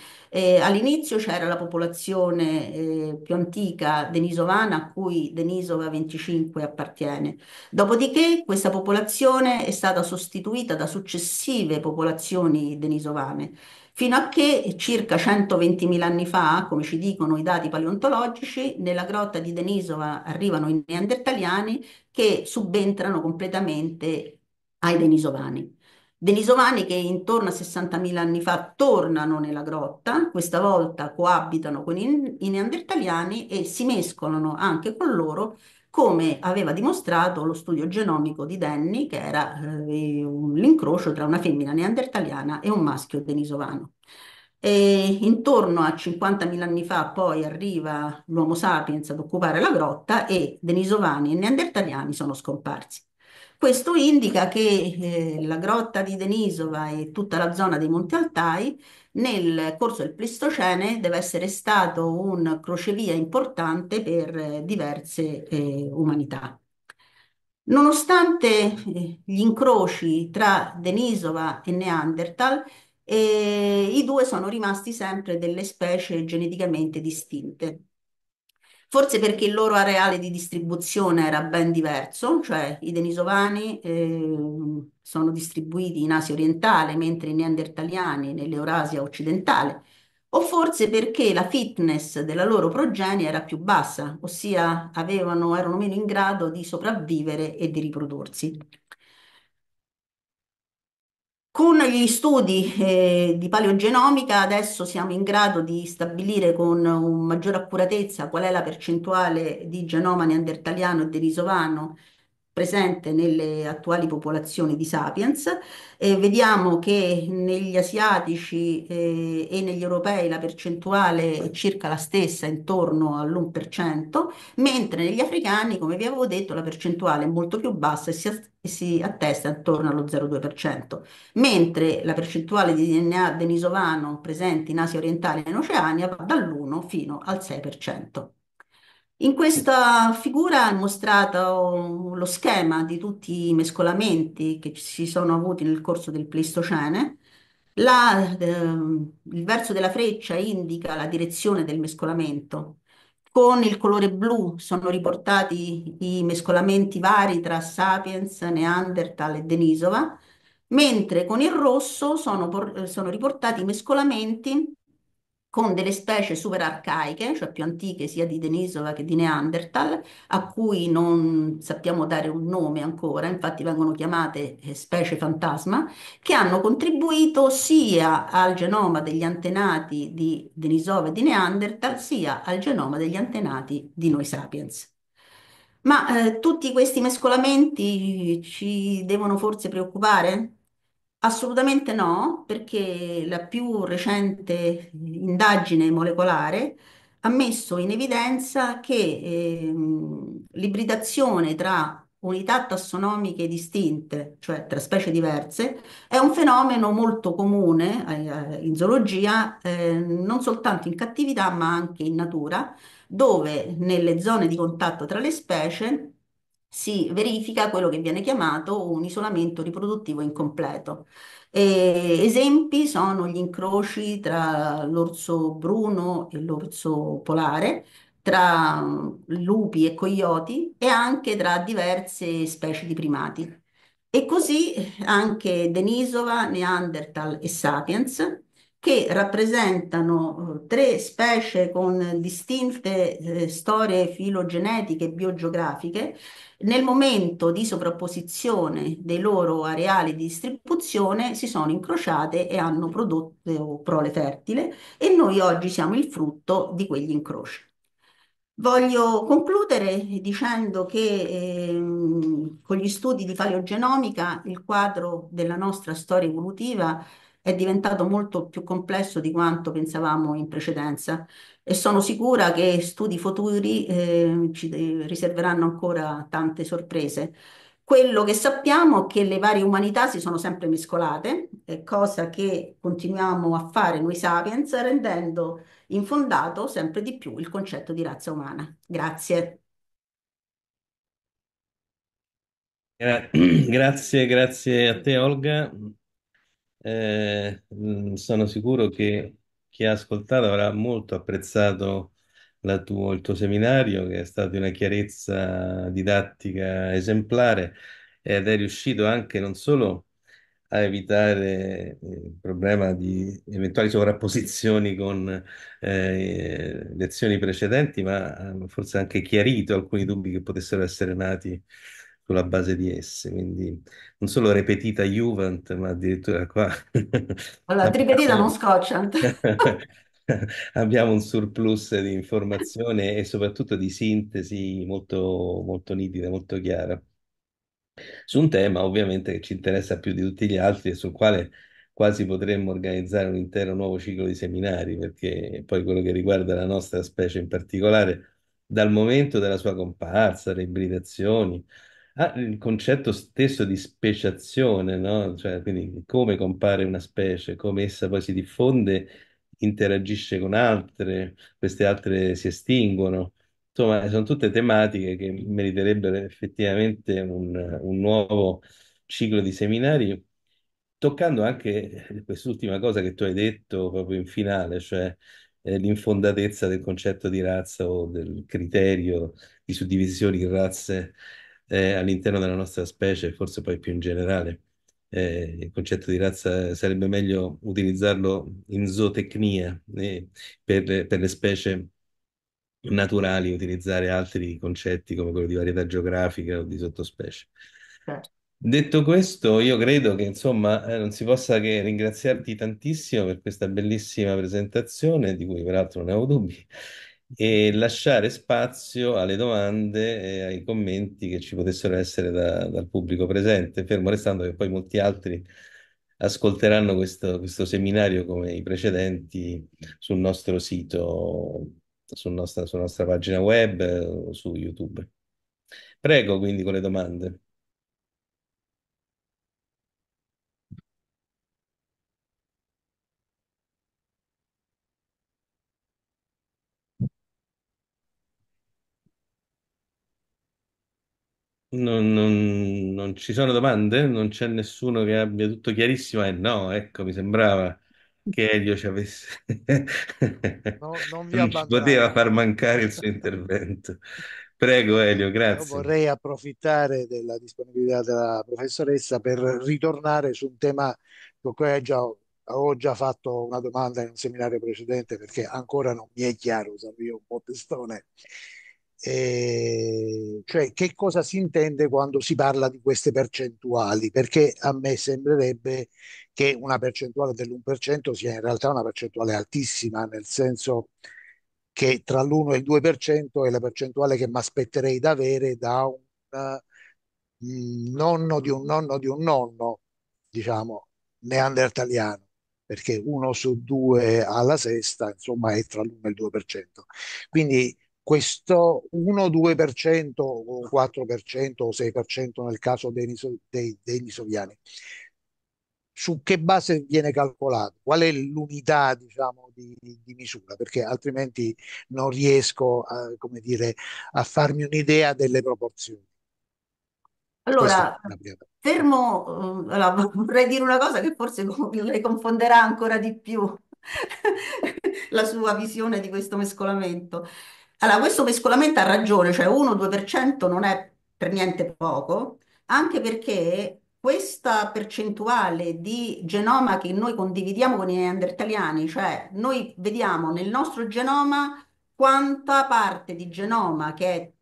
all'inizio c'era la popolazione eh, più antica denisovana a cui Denisova 25 appartiene. Dopodiché questa popolazione è stata sostituita da successive popolazioni denisovane fino a che circa 120.000 anni fa, come ci dicono i dati paleontologici, nella grotta di Denisova arrivano i neandertaliani che subentrano completamente ai denisovani. Denisovani che intorno a 60.000 anni fa tornano nella grotta, questa volta coabitano con i neandertaliani e si mescolano anche con loro come aveva dimostrato lo studio genomico di Denny, che era eh, l'incrocio tra una femmina neandertaliana e un maschio denisovano. E intorno a 50.000 anni fa poi arriva l'Homo sapiens ad occupare la grotta e denisovani e neandertaliani sono scomparsi. Questo indica che eh, la grotta di Denisova e tutta la zona dei Monti Altai nel corso del Pleistocene deve essere stato un crocevia importante per eh, diverse eh, umanità. Nonostante eh, gli incroci tra Denisova e Neanderthal, eh, i due sono rimasti sempre delle specie geneticamente distinte. Forse perché il loro areale di distribuzione era ben diverso, cioè i denisovani eh, sono distribuiti in Asia orientale, mentre i neandertaliani nell'Eurasia occidentale, o forse perché la fitness della loro progenie era più bassa, ossia avevano, erano meno in grado di sopravvivere e di riprodursi. Con gli studi eh, di paleogenomica adesso siamo in grado di stabilire con maggiore accuratezza qual è la percentuale di genoma neandertaliano e denisovano presente nelle attuali popolazioni di Sapiens. Eh, vediamo che negli asiatici eh, e negli europei la percentuale è circa la stessa, intorno all'1%, mentre negli africani, come vi avevo detto, la percentuale è molto più bassa e si, e si attesta intorno allo 0,2%, mentre la percentuale di DNA denisovano presente in Asia orientale e in Oceania va dall'1 fino al 6%. In questa figura è mostrato lo schema di tutti i mescolamenti che si sono avuti nel corso del Pleistocene. La, eh, il verso della freccia indica la direzione del mescolamento. Con il colore blu sono riportati i mescolamenti vari tra Sapiens, Neanderthal e Denisova, mentre con il rosso sono, sono riportati i mescolamenti con delle specie super arcaiche, cioè più antiche sia di Denisova che di Neanderthal, a cui non sappiamo dare un nome ancora, infatti vengono chiamate eh, specie fantasma, che hanno contribuito sia al genoma degli antenati di Denisova e di Neanderthal, sia al genoma degli antenati di noi sapiens. Ma eh, tutti questi mescolamenti ci devono forse preoccupare? Assolutamente no, perché la più recente indagine molecolare ha messo in evidenza che ehm, l'ibridazione tra unità tassonomiche distinte, cioè tra specie diverse, è un fenomeno molto comune eh, eh in zoologia, eh, non soltanto in cattività ma anche in natura, dove nelle zone di contatto tra le specie si verifica quello che viene chiamato un isolamento riproduttivo incompleto. E esempi sono gli incroci tra l'orso bruno e l'orso polare, tra mm, lupi e coyoti e anche tra diverse specie di primati. E così anche Denisova, Neanderthal e Sapiens che rappresentano eh, tre specie con distinte eh, storie filogenetiche e biogeografiche, nel momento di sovrapposizione dei loro areali di distribuzione si sono incrociate e hanno prodotto prole fertile e noi oggi siamo il frutto di quegli incroci. Voglio concludere dicendo che ehm, con gli studi di paleogenomica il quadro della nostra storia evolutiva è diventato molto più complesso di quanto pensavamo in precedenza e sono sicura che studi futuri eh, ci eh, riserveranno ancora tante sorprese. Quello che sappiamo è che le varie umanità si sono sempre mescolate, cosa che continuiamo a fare noi sapiens, rendendo infondato sempre di più il concetto di razza umana. Grazie. Grazie, grazie a te Olga. Eh, mm, sono sicuro che chi ha ascoltato avrà molto apprezzato la tuo- il tuo seminario, che è stato di una chiarezza didattica esemplare ed è riuscito anche non solo a evitare eh, il problema di eventuali sovrapposizioni con eh, lezioni precedenti, ma forse anche chiarito alcuni dubbi che potessero essere nati sulla base di esse, quindi non solo ripetita Juvent, ma addirittura qua... Allora, tripetita non scocciant. abbiamo un surplus di informazione e soprattutto di sintesi molto, molto nitida, molto chiara. Su un tema ovviamente che ci interessa più di tutti gli altri e sul quale quasi potremmo organizzare un intero nuovo ciclo di seminari, perché poi quello che riguarda la nostra specie in particolare, dal momento della sua comparsa, le ibridazioni, Ah, il concetto stesso di speciazione, no? Cioè, quindi come compare una specie, come essa poi si diffonde, interagisce con altre, queste altre si estinguono. Insomma, sono tutte tematiche che meriterebbero effettivamente un, un nuovo ciclo di seminari, toccando anche quest'ultima cosa che tu hai detto proprio in finale, cioè eh, l'infondatezza del concetto di razza o del criterio di suddivisione in razze eh, all'interno della nostra specie, forse poi più in generale. Eh, il concetto di razza sarebbe meglio utilizzarlo in zootecnia eh, per, per, le specie naturali, utilizzare altri concetti come quello di varietà geografica o di sottospecie. Certo. Detto questo, io credo che insomma eh, non si possa che ringraziarti tantissimo per questa bellissima presentazione, di cui peraltro non avevo dubbi, e lasciare spazio alle domande e ai commenti che ci potessero essere da, dal pubblico presente, fermo restando che poi molti altri ascolteranno questo, questo seminario come i precedenti sul nostro sito, sul nostra, sulla nostra pagina web, o eh, su YouTube. Prego quindi con le domande. Non, non- non ci sono domande? Non c'è nessuno che abbia tutto chiarissimo? Eh no, ecco, mi sembrava che Elio ci avesse... No- non vi non ci abbandonate. poteva far mancare il suo intervento. Prego, Elio, Io grazie. vorrei approfittare della disponibilità della professoressa per ritornare su un tema su cui già- avevo già fatto una domanda in un seminario precedente perché ancora non mi è chiaro, uso io un po' testone. Eh, cioè che cosa si intende quando si parla di queste percentuali, perché a me sembrerebbe che una percentuale dell'1% sia in realtà una percentuale altissima, nel senso che tra l'1 e il 2% è la percentuale che mi aspetterei di avere da un uh, nonno di un nonno di un nonno, diciamo, neandertaliano perché uno su due alla sesta, insomma, è tra l'1 e il 2%. Quindi questo 1-2% o 4% o 6% nel caso dei, dei, dei nisoviani, su che base viene calcolato? Qual è l'unità diciamo, di, di, misura? Perché altrimenti non riesco a, come dire, a farmi un'idea delle proporzioni. Allora, fermo, eh, allora, vorrei dire una cosa che forse le confonderà ancora di più la sua visione di questo mescolamento. Allora, questo mescolamento ha ragione, cioè 1-2% non è per niente poco, anche perché questa percentuale di genoma che noi condividiamo con i neandertaliani, cioè noi vediamo nel nostro genoma quanta parte di genoma che è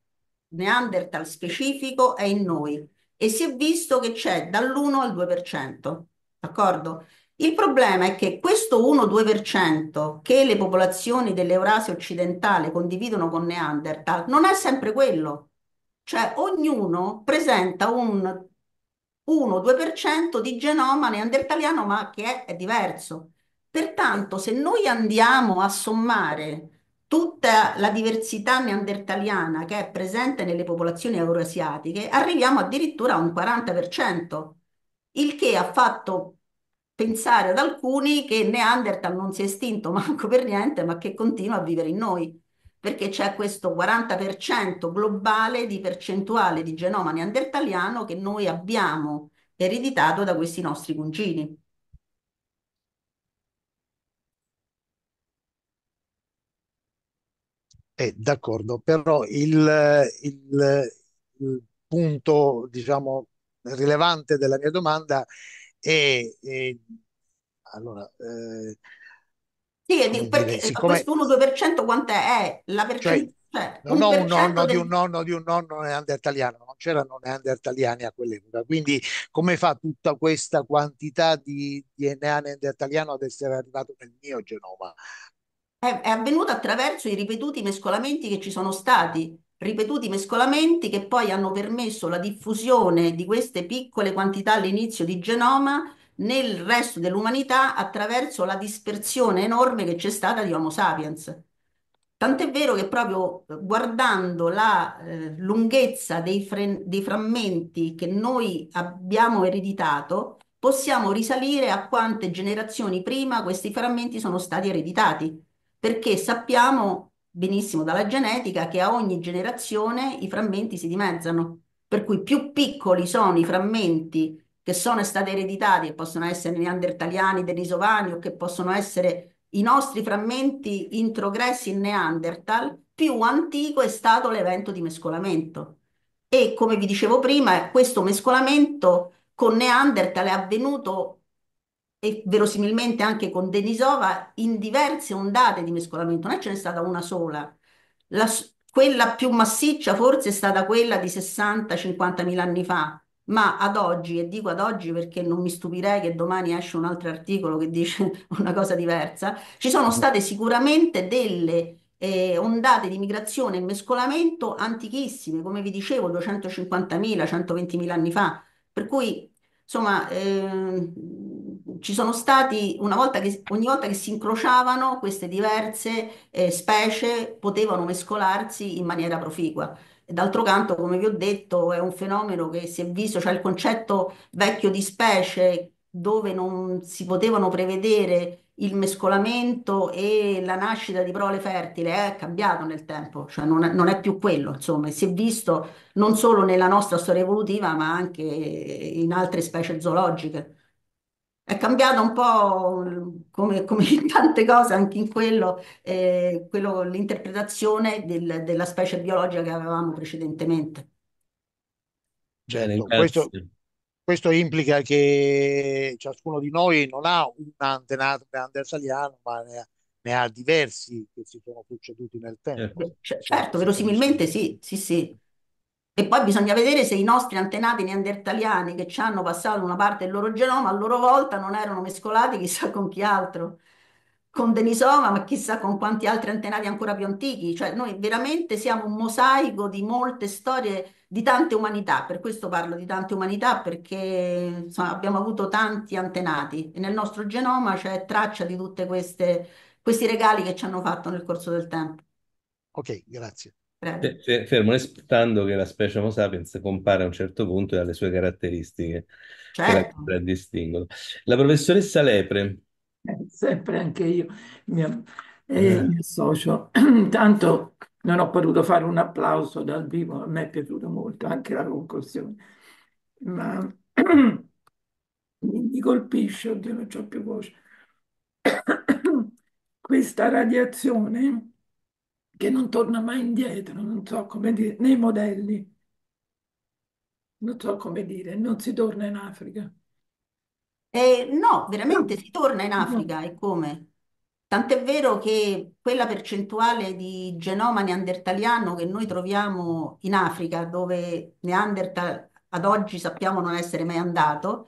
Neanderthal specifico è in noi e si è visto che c'è dall'1 al 2%, d'accordo? Il problema è che questo 1-2% che le popolazioni dell'Eurasia occidentale condividono con Neanderthal non è sempre quello. Cioè ognuno presenta un 1-2% di genoma neandertaliano ma che è, è diverso. Pertanto se noi andiamo a sommare tutta la diversità neandertaliana che è presente nelle popolazioni euroasiatiche, arriviamo addirittura a un 40%, il che ha fatto pensare ad alcuni che Neanderthal non si è estinto manco per niente, ma che continua a vivere in noi, perché c'è questo 40% globale di percentuale di genoma neandertaliano che noi abbiamo ereditato da questi nostri cugini. Eh, d'accordo, però il, il, il punto, diciamo, rilevante della mia domanda è e, e allora, eh, sì, perché dire, eh, siccome... questo 1-2% quant'è? È la cioè, percentuale? Cioè, non ho un nonno del... di un nonno di un nonno neandertaliano, non c'erano neandertaliani a quell'epoca. Quindi, come fa tutta questa quantità di DNA neandertaliano ad essere arrivato nel mio genoma? È, è avvenuto attraverso i ripetuti mescolamenti che ci sono stati ripetuti mescolamenti che poi hanno permesso la diffusione di queste piccole quantità all'inizio di genoma nel resto dell'umanità attraverso la dispersione enorme che c'è stata di Homo sapiens. Tant'è vero che proprio eh, guardando la eh, lunghezza dei, fre- dei, frammenti che noi abbiamo ereditato, possiamo risalire a quante generazioni prima questi frammenti sono stati ereditati, perché sappiamo benissimo dalla genetica che a ogni generazione i frammenti si dimezzano, per cui più piccoli sono i frammenti che sono stati ereditati, che possono essere neandertaliani, denisovani o che possono essere i nostri frammenti introgressi in Neanderthal, più antico è stato l'evento di mescolamento. E come vi dicevo prima, questo mescolamento con Neanderthal è avvenuto e verosimilmente anche con Denisova in diverse ondate di mescolamento, non è ce n'è stata una sola. La, quella più massiccia forse è stata quella di 60-50 mila anni fa, ma ad oggi, e dico ad oggi perché non mi stupirei che domani esce un altro articolo che dice una cosa diversa, ci sono mm. state sicuramente delle eh, ondate di migrazione e mescolamento antichissime, come vi dicevo, 250.000, 120.000 anni fa, per cui insomma... Eh, ci sono stati, una volta che, ogni volta che si incrociavano, queste diverse eh, specie potevano mescolarsi in maniera proficua. D'altro canto, come vi ho detto, è un fenomeno che si è visto, cioè il concetto vecchio di specie dove non si potevano prevedere il mescolamento e la nascita di prole fertile eh, è cambiato nel tempo, cioè non è, non è più quello, insomma, si è visto non solo nella nostra storia evolutiva, ma anche in altre specie zoologiche è cambiato un po' come, come, in tante cose, anche in quello, eh, quello l'interpretazione del, della specie biologica che avevamo precedentemente. Bene, cioè, questo, questo, implica che ciascuno di noi non ha un antenato andersaliano, ma ne ha, ne ha diversi che si sono succeduti nel tempo. Certo, cioè, certo verosimilmente sì, sì, sì. E poi bisogna vedere se i nostri antenati neandertaliani che ci hanno passato una parte del loro genoma, a loro volta non erano mescolati chissà con chi altro, con Denisova, ma chissà con quanti altri antenati ancora più antichi. Cioè noi veramente siamo un mosaico di molte storie, di tante umanità. Per questo parlo di tante umanità, perché insomma, abbiamo avuto tanti antenati e nel nostro genoma c'è traccia di tutti questi regali che ci hanno fatto nel corso del tempo. Ok, grazie. Prego. fermo restando che la specie Homo sapiens compare a un certo punto e ha le sue caratteristiche che la Certo, contraddistinguono. La professoressa Lepre. Eh, sempre anche io mio, eh, mi associo. Intanto non ho potuto fare un applauso dal vivo, a me è piaciuta molto anche la concussione, ma mi colpisce, oddio, non c'ho più voce. Questa radiazione che non torna mai indietro, non so come dire, nei modelli, non so come dire, non si torna in Africa. Eh, no, veramente si torna in Africa, e come? Tant'è vero che quella percentuale di genoma neandertaliano che noi troviamo in Africa, dove Neanderthal ad oggi sappiamo non essere mai andato,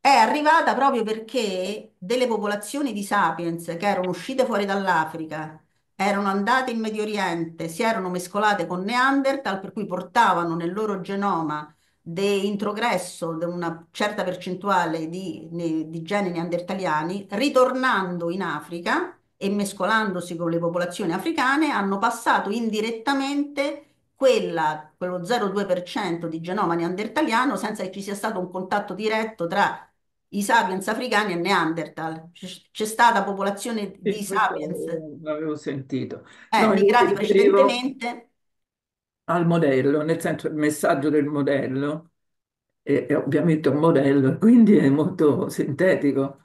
è arrivata proprio perché delle popolazioni di sapiens che erano uscite fuori dall'Africa erano andate in Medio Oriente, si erano mescolate con Neanderthal, per cui portavano nel loro genoma introgresso di una certa percentuale di, di geni neandertaliani, ritornando in Africa e mescolandosi con le popolazioni africane, hanno passato indirettamente quella, quello 0,2% di genoma neandertaliano senza che ci sia stato un contatto diretto tra i sapiens africani e Neanderthal. C'è stata popolazione di sì, sapiens. L'avevo sentito. Eh, no, migrati precedentemente. Al modello, nel senso il messaggio del modello è, è ovviamente un modello, quindi è molto sintetico,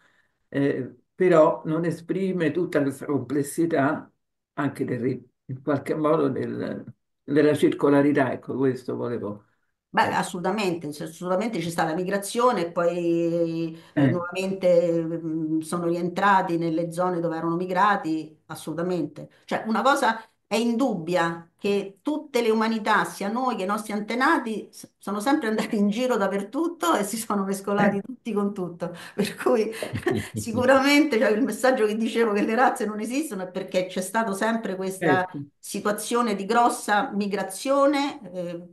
eh, però non esprime tutta questa complessità anche del, in qualche modo del, della circolarità. Ecco, questo volevo Beh, eh. assolutamente, cioè, assolutamente ci sta la migrazione e poi eh, eh. nuovamente mm, sono rientrati nelle zone dove erano migrati, assolutamente. Cioè, una cosa è indubbia che tutte le umanità, sia noi che i nostri antenati, sono sempre andati in giro dappertutto e si sono mescolati eh. tutti con tutto. Per cui sicuramente cioè, il messaggio che dicevo che le razze non esistono è perché c'è stata sempre questa certo. situazione di grossa migrazione. eh,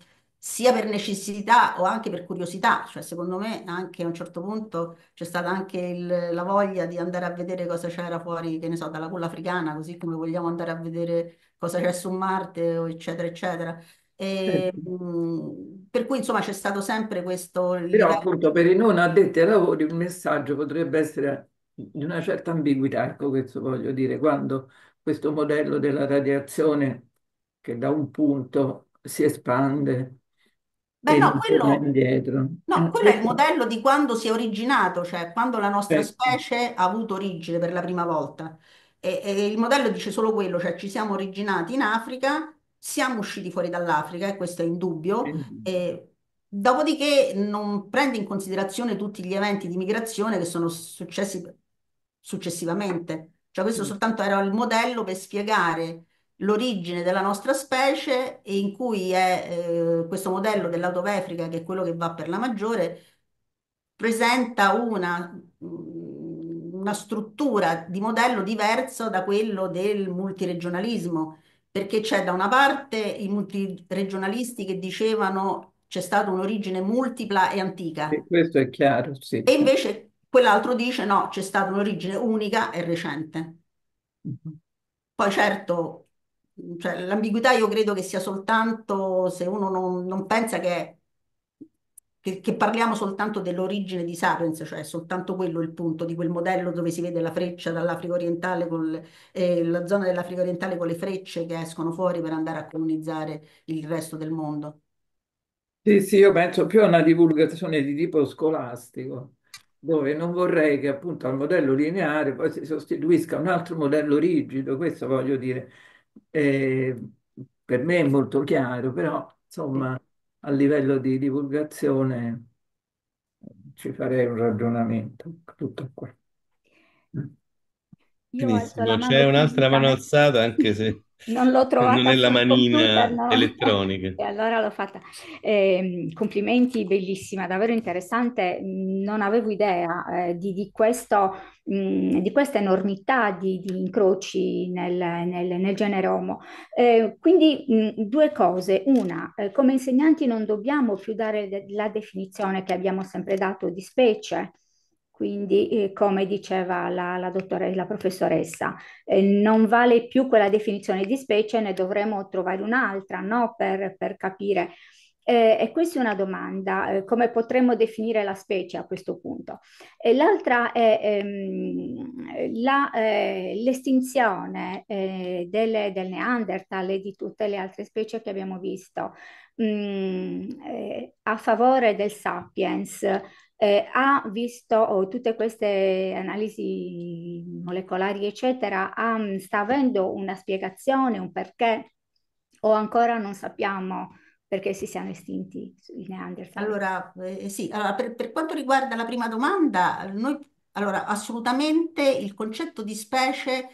sia per necessità o anche per curiosità, cioè secondo me anche a un certo punto c'è stata anche il, la voglia di andare a vedere cosa c'era fuori, che ne so, dalla culla africana, così come vogliamo andare a vedere cosa c'è su Marte, eccetera, eccetera. E, sì. Ehm, per cui insomma c'è stato sempre questo... Però livello... appunto per i non addetti ai lavori il messaggio potrebbe essere di una certa ambiguità, ecco questo voglio dire, quando questo modello della radiazione che da un punto si espande Beh, no, quello, indietro. no, eh, quello è il modello di quando si è originato, cioè quando la nostra Certo. specie ha avuto origine per la prima volta. E, e il modello dice solo quello, cioè ci siamo originati in Africa, siamo usciti fuori dall'Africa, e questo è indubbio, e dopodiché non prende in considerazione tutti gli eventi di migrazione che sono successi successivamente. Cioè questo soltanto era il modello per spiegare l'origine della nostra specie e in cui è eh, questo modello dell'autovefrica, che è quello che va per la maggiore, presenta una, mm, una struttura di modello diverso da quello del multiregionalismo, perché c'è da una parte i multiregionalisti che dicevano c'è stata un'origine multipla e antica. E questo è chiaro, sì. E invece quell'altro dice no, c'è stata un'origine unica e recente. mm Poi certo cioè, l'ambiguità io credo che sia soltanto se uno non, non pensa che, che, che parliamo soltanto dell'origine di Sapiens, cioè è soltanto quello il punto di quel modello dove si vede la freccia dall'Africa orientale, con eh, la zona dell'Africa orientale con le frecce che escono fuori per andare a colonizzare il resto del mondo. Sì, sì, io penso più a una divulgazione di tipo scolastico dove non vorrei che appunto al modello lineare poi si sostituisca un altro modello rigido, questo voglio dire, eh, per me è molto chiaro, però insomma a livello di divulgazione ci farei un ragionamento. Tutto qua. Io alzo Benissimo, la mano c'è un'altra mano alzata anche se... Non l'ho trovata nella manina computer, no. elettronica. E allora l'ho fatta. Eh, complimenti, bellissima, davvero interessante. Non avevo idea eh, di, di, questo, mh, mm, di, questa enormità di, di incroci nel, nel, nel genere Homo. Eh, quindi mh, mm, due cose. Una, eh, come insegnanti non dobbiamo più dare la definizione che abbiamo sempre dato di specie quindi, eh, come diceva la, la, la professoressa, eh, non vale più quella definizione di specie, ne dovremmo trovare un'altra no? per, per capire. Eh, e questa è una domanda, eh, come potremmo definire la specie a questo punto? E l'altra è ehm, la, eh, l'estinzione eh, delle, del Neanderthal e di tutte le altre specie che abbiamo visto mh, mm, eh, a favore del Sapiens eh, ha visto oh, tutte queste analisi molecolari, eccetera, ha, sta avendo una spiegazione, un perché, o ancora non sappiamo perché si siano estinti i Neanderthal. Allora, eh, eh, sì, allora, per, per, quanto riguarda la prima domanda, noi, allora, assolutamente il concetto di specie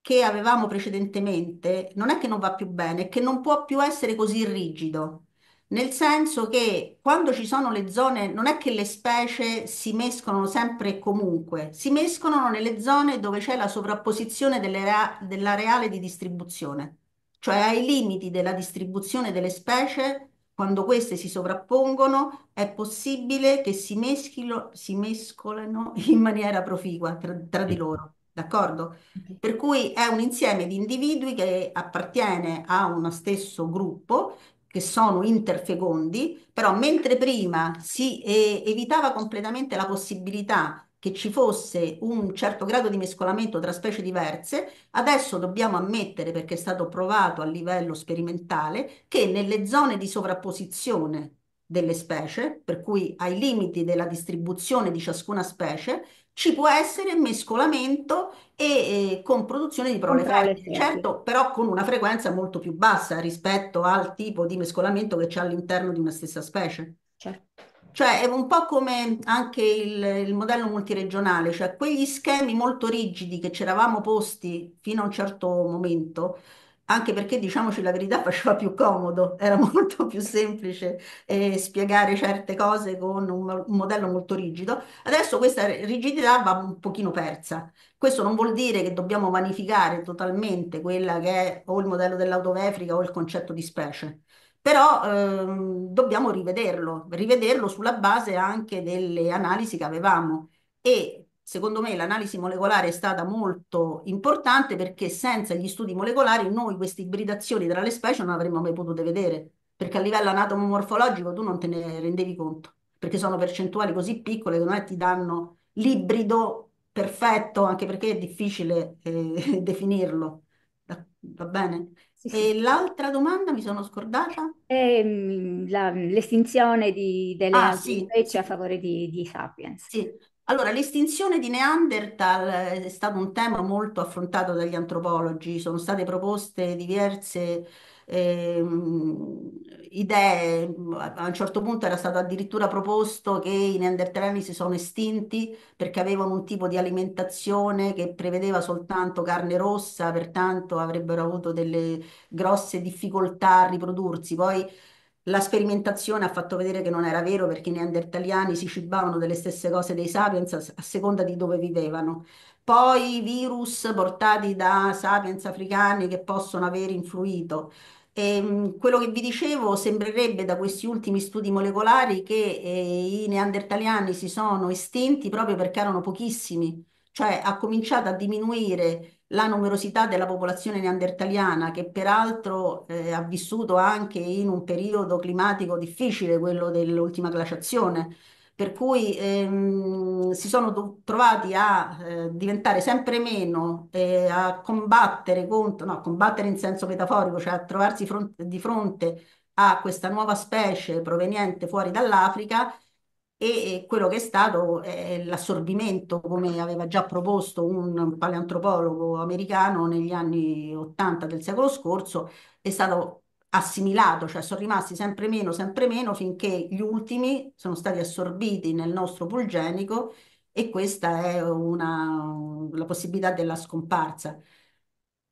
che avevamo precedentemente non è che non va più bene, è che non può più essere così rigido. Nel senso che quando ci sono le zone, non è che le specie si mescolano sempre e comunque, si mescolano nelle zone dove c'è la sovrapposizione dell'areale di distribuzione, cioè ai limiti della distribuzione delle specie, quando queste si sovrappongono, è possibile che si meschilo- si mescolino in maniera proficua tra, tra di loro. D'accordo? Per cui è un insieme di individui che appartiene a uno stesso gruppo che sono interfecondi, però mentre prima si eh, evitava completamente la possibilità che ci fosse un certo grado di mescolamento tra specie diverse, adesso dobbiamo ammettere, perché è stato provato a livello sperimentale, che nelle zone di sovrapposizione delle specie, per cui ai limiti della distribuzione di ciascuna specie, ci può essere mescolamento e, e eh, con produzione di parole Con parole ferme, certo, però con una frequenza molto più bassa rispetto al tipo di mescolamento che c'è all'interno di una stessa specie. Certo. Cioè è un po' come anche il, il modello multiregionale, cioè quegli schemi molto rigidi che ci eravamo posti fino a un certo momento anche perché diciamoci la verità faceva più comodo, era molto più semplice eh, spiegare certe cose con un, un, modello molto rigido. Adesso questa rigidità va un pochino persa. Questo non vuol dire che dobbiamo vanificare totalmente quella che è o il modello dell'autovefrica o il concetto di specie, però ehm, dobbiamo rivederlo, rivederlo sulla base anche delle analisi che avevamo e secondo me l'analisi molecolare è stata molto importante perché senza gli studi molecolari noi queste ibridazioni tra le specie non avremmo mai potuto vedere, perché a livello anatomo-morfologico tu non te ne rendevi conto, perché sono percentuali così piccole che non è ti danno l'ibrido perfetto, anche perché è difficile eh, definirlo. Va bene? Sì, sì. E l'altra domanda mi sono scordata? Ehm, l'estinzione delle ah, sì. specie a favore di, di Sapiens. Sì, allora, l'estinzione di Neanderthal eh, è stato un tema molto affrontato dagli antropologi, sono state proposte diverse ehm, idee, a un certo punto era stato addirittura proposto che i neandertalani si sono estinti perché avevano un tipo di alimentazione che prevedeva soltanto carne rossa, pertanto avrebbero avuto delle grosse difficoltà a riprodursi. Poi la sperimentazione ha fatto vedere che non era vero perché i neandertaliani si cibavano delle stesse cose dei sapiens a, a seconda di dove vivevano. Poi virus portati da sapiens africani che possono aver influito. E, ehm, quello che vi dicevo sembrerebbe da questi ultimi studi molecolari che eh, i neandertaliani si sono estinti proprio perché erano pochissimi, cioè ha cominciato a diminuire la numerosità della popolazione neandertaliana, che peraltro eh, ha vissuto anche in un periodo climatico difficile, quello dell'ultima glaciazione, per cui ehm, si sono trovati a eh, diventare sempre meno, eh, a combattere contro, no, combattere in senso metaforico, cioè a trovarsi fronte, di fronte a questa nuova specie proveniente fuori dall'Africa e quello che è stato eh, l'assorbimento, come aveva già proposto un paleantropologo americano negli anni 80 del secolo scorso, è stato assimilato, cioè sono rimasti sempre meno, sempre meno, finché gli ultimi sono stati assorbiti nel nostro pulgenico e questa è una, la possibilità della scomparsa.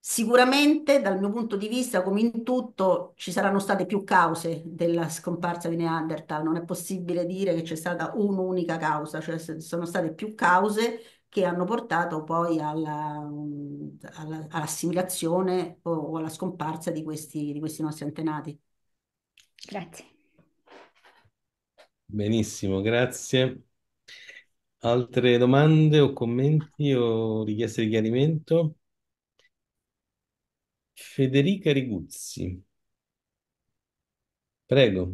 Sicuramente dal mio punto di vista, come in tutto, ci saranno state più cause della scomparsa di Neanderthal, non è possibile dire che c'è stata un'unica causa, cioè sono state più cause che hanno portato poi alla, alla, all'assimilazione o, o, alla scomparsa di questi, di questi nostri antenati. Grazie. Benissimo, grazie. Altre domande o commenti o richieste di chiarimento? Federica Riguzzi, prego.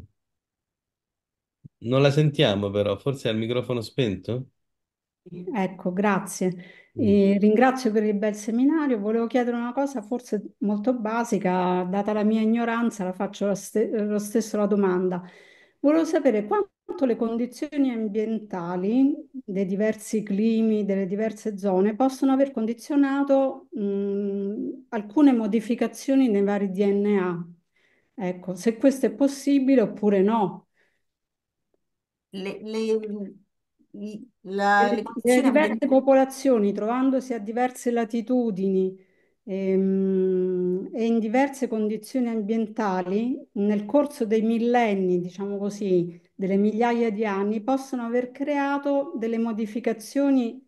Non la sentiamo però, forse ha il microfono spento? Ecco, grazie. Eh, ringrazio per il bel seminario. Volevo chiedere una cosa forse molto basica, data la mia ignoranza, la faccio lo, ste- lo stesso la domanda. Volevo sapere quanto quanto le condizioni ambientali dei diversi climi, delle diverse zone, possono aver condizionato mh, alcune modificazioni nei vari DNA. Ecco, se questo è possibile oppure no. Le, le, la, le, le diverse popolazioni, trovandosi a diverse latitudini ehm, e in diverse condizioni ambientali, nel corso dei millenni, diciamo così, delle migliaia di anni possono aver creato delle modificazioni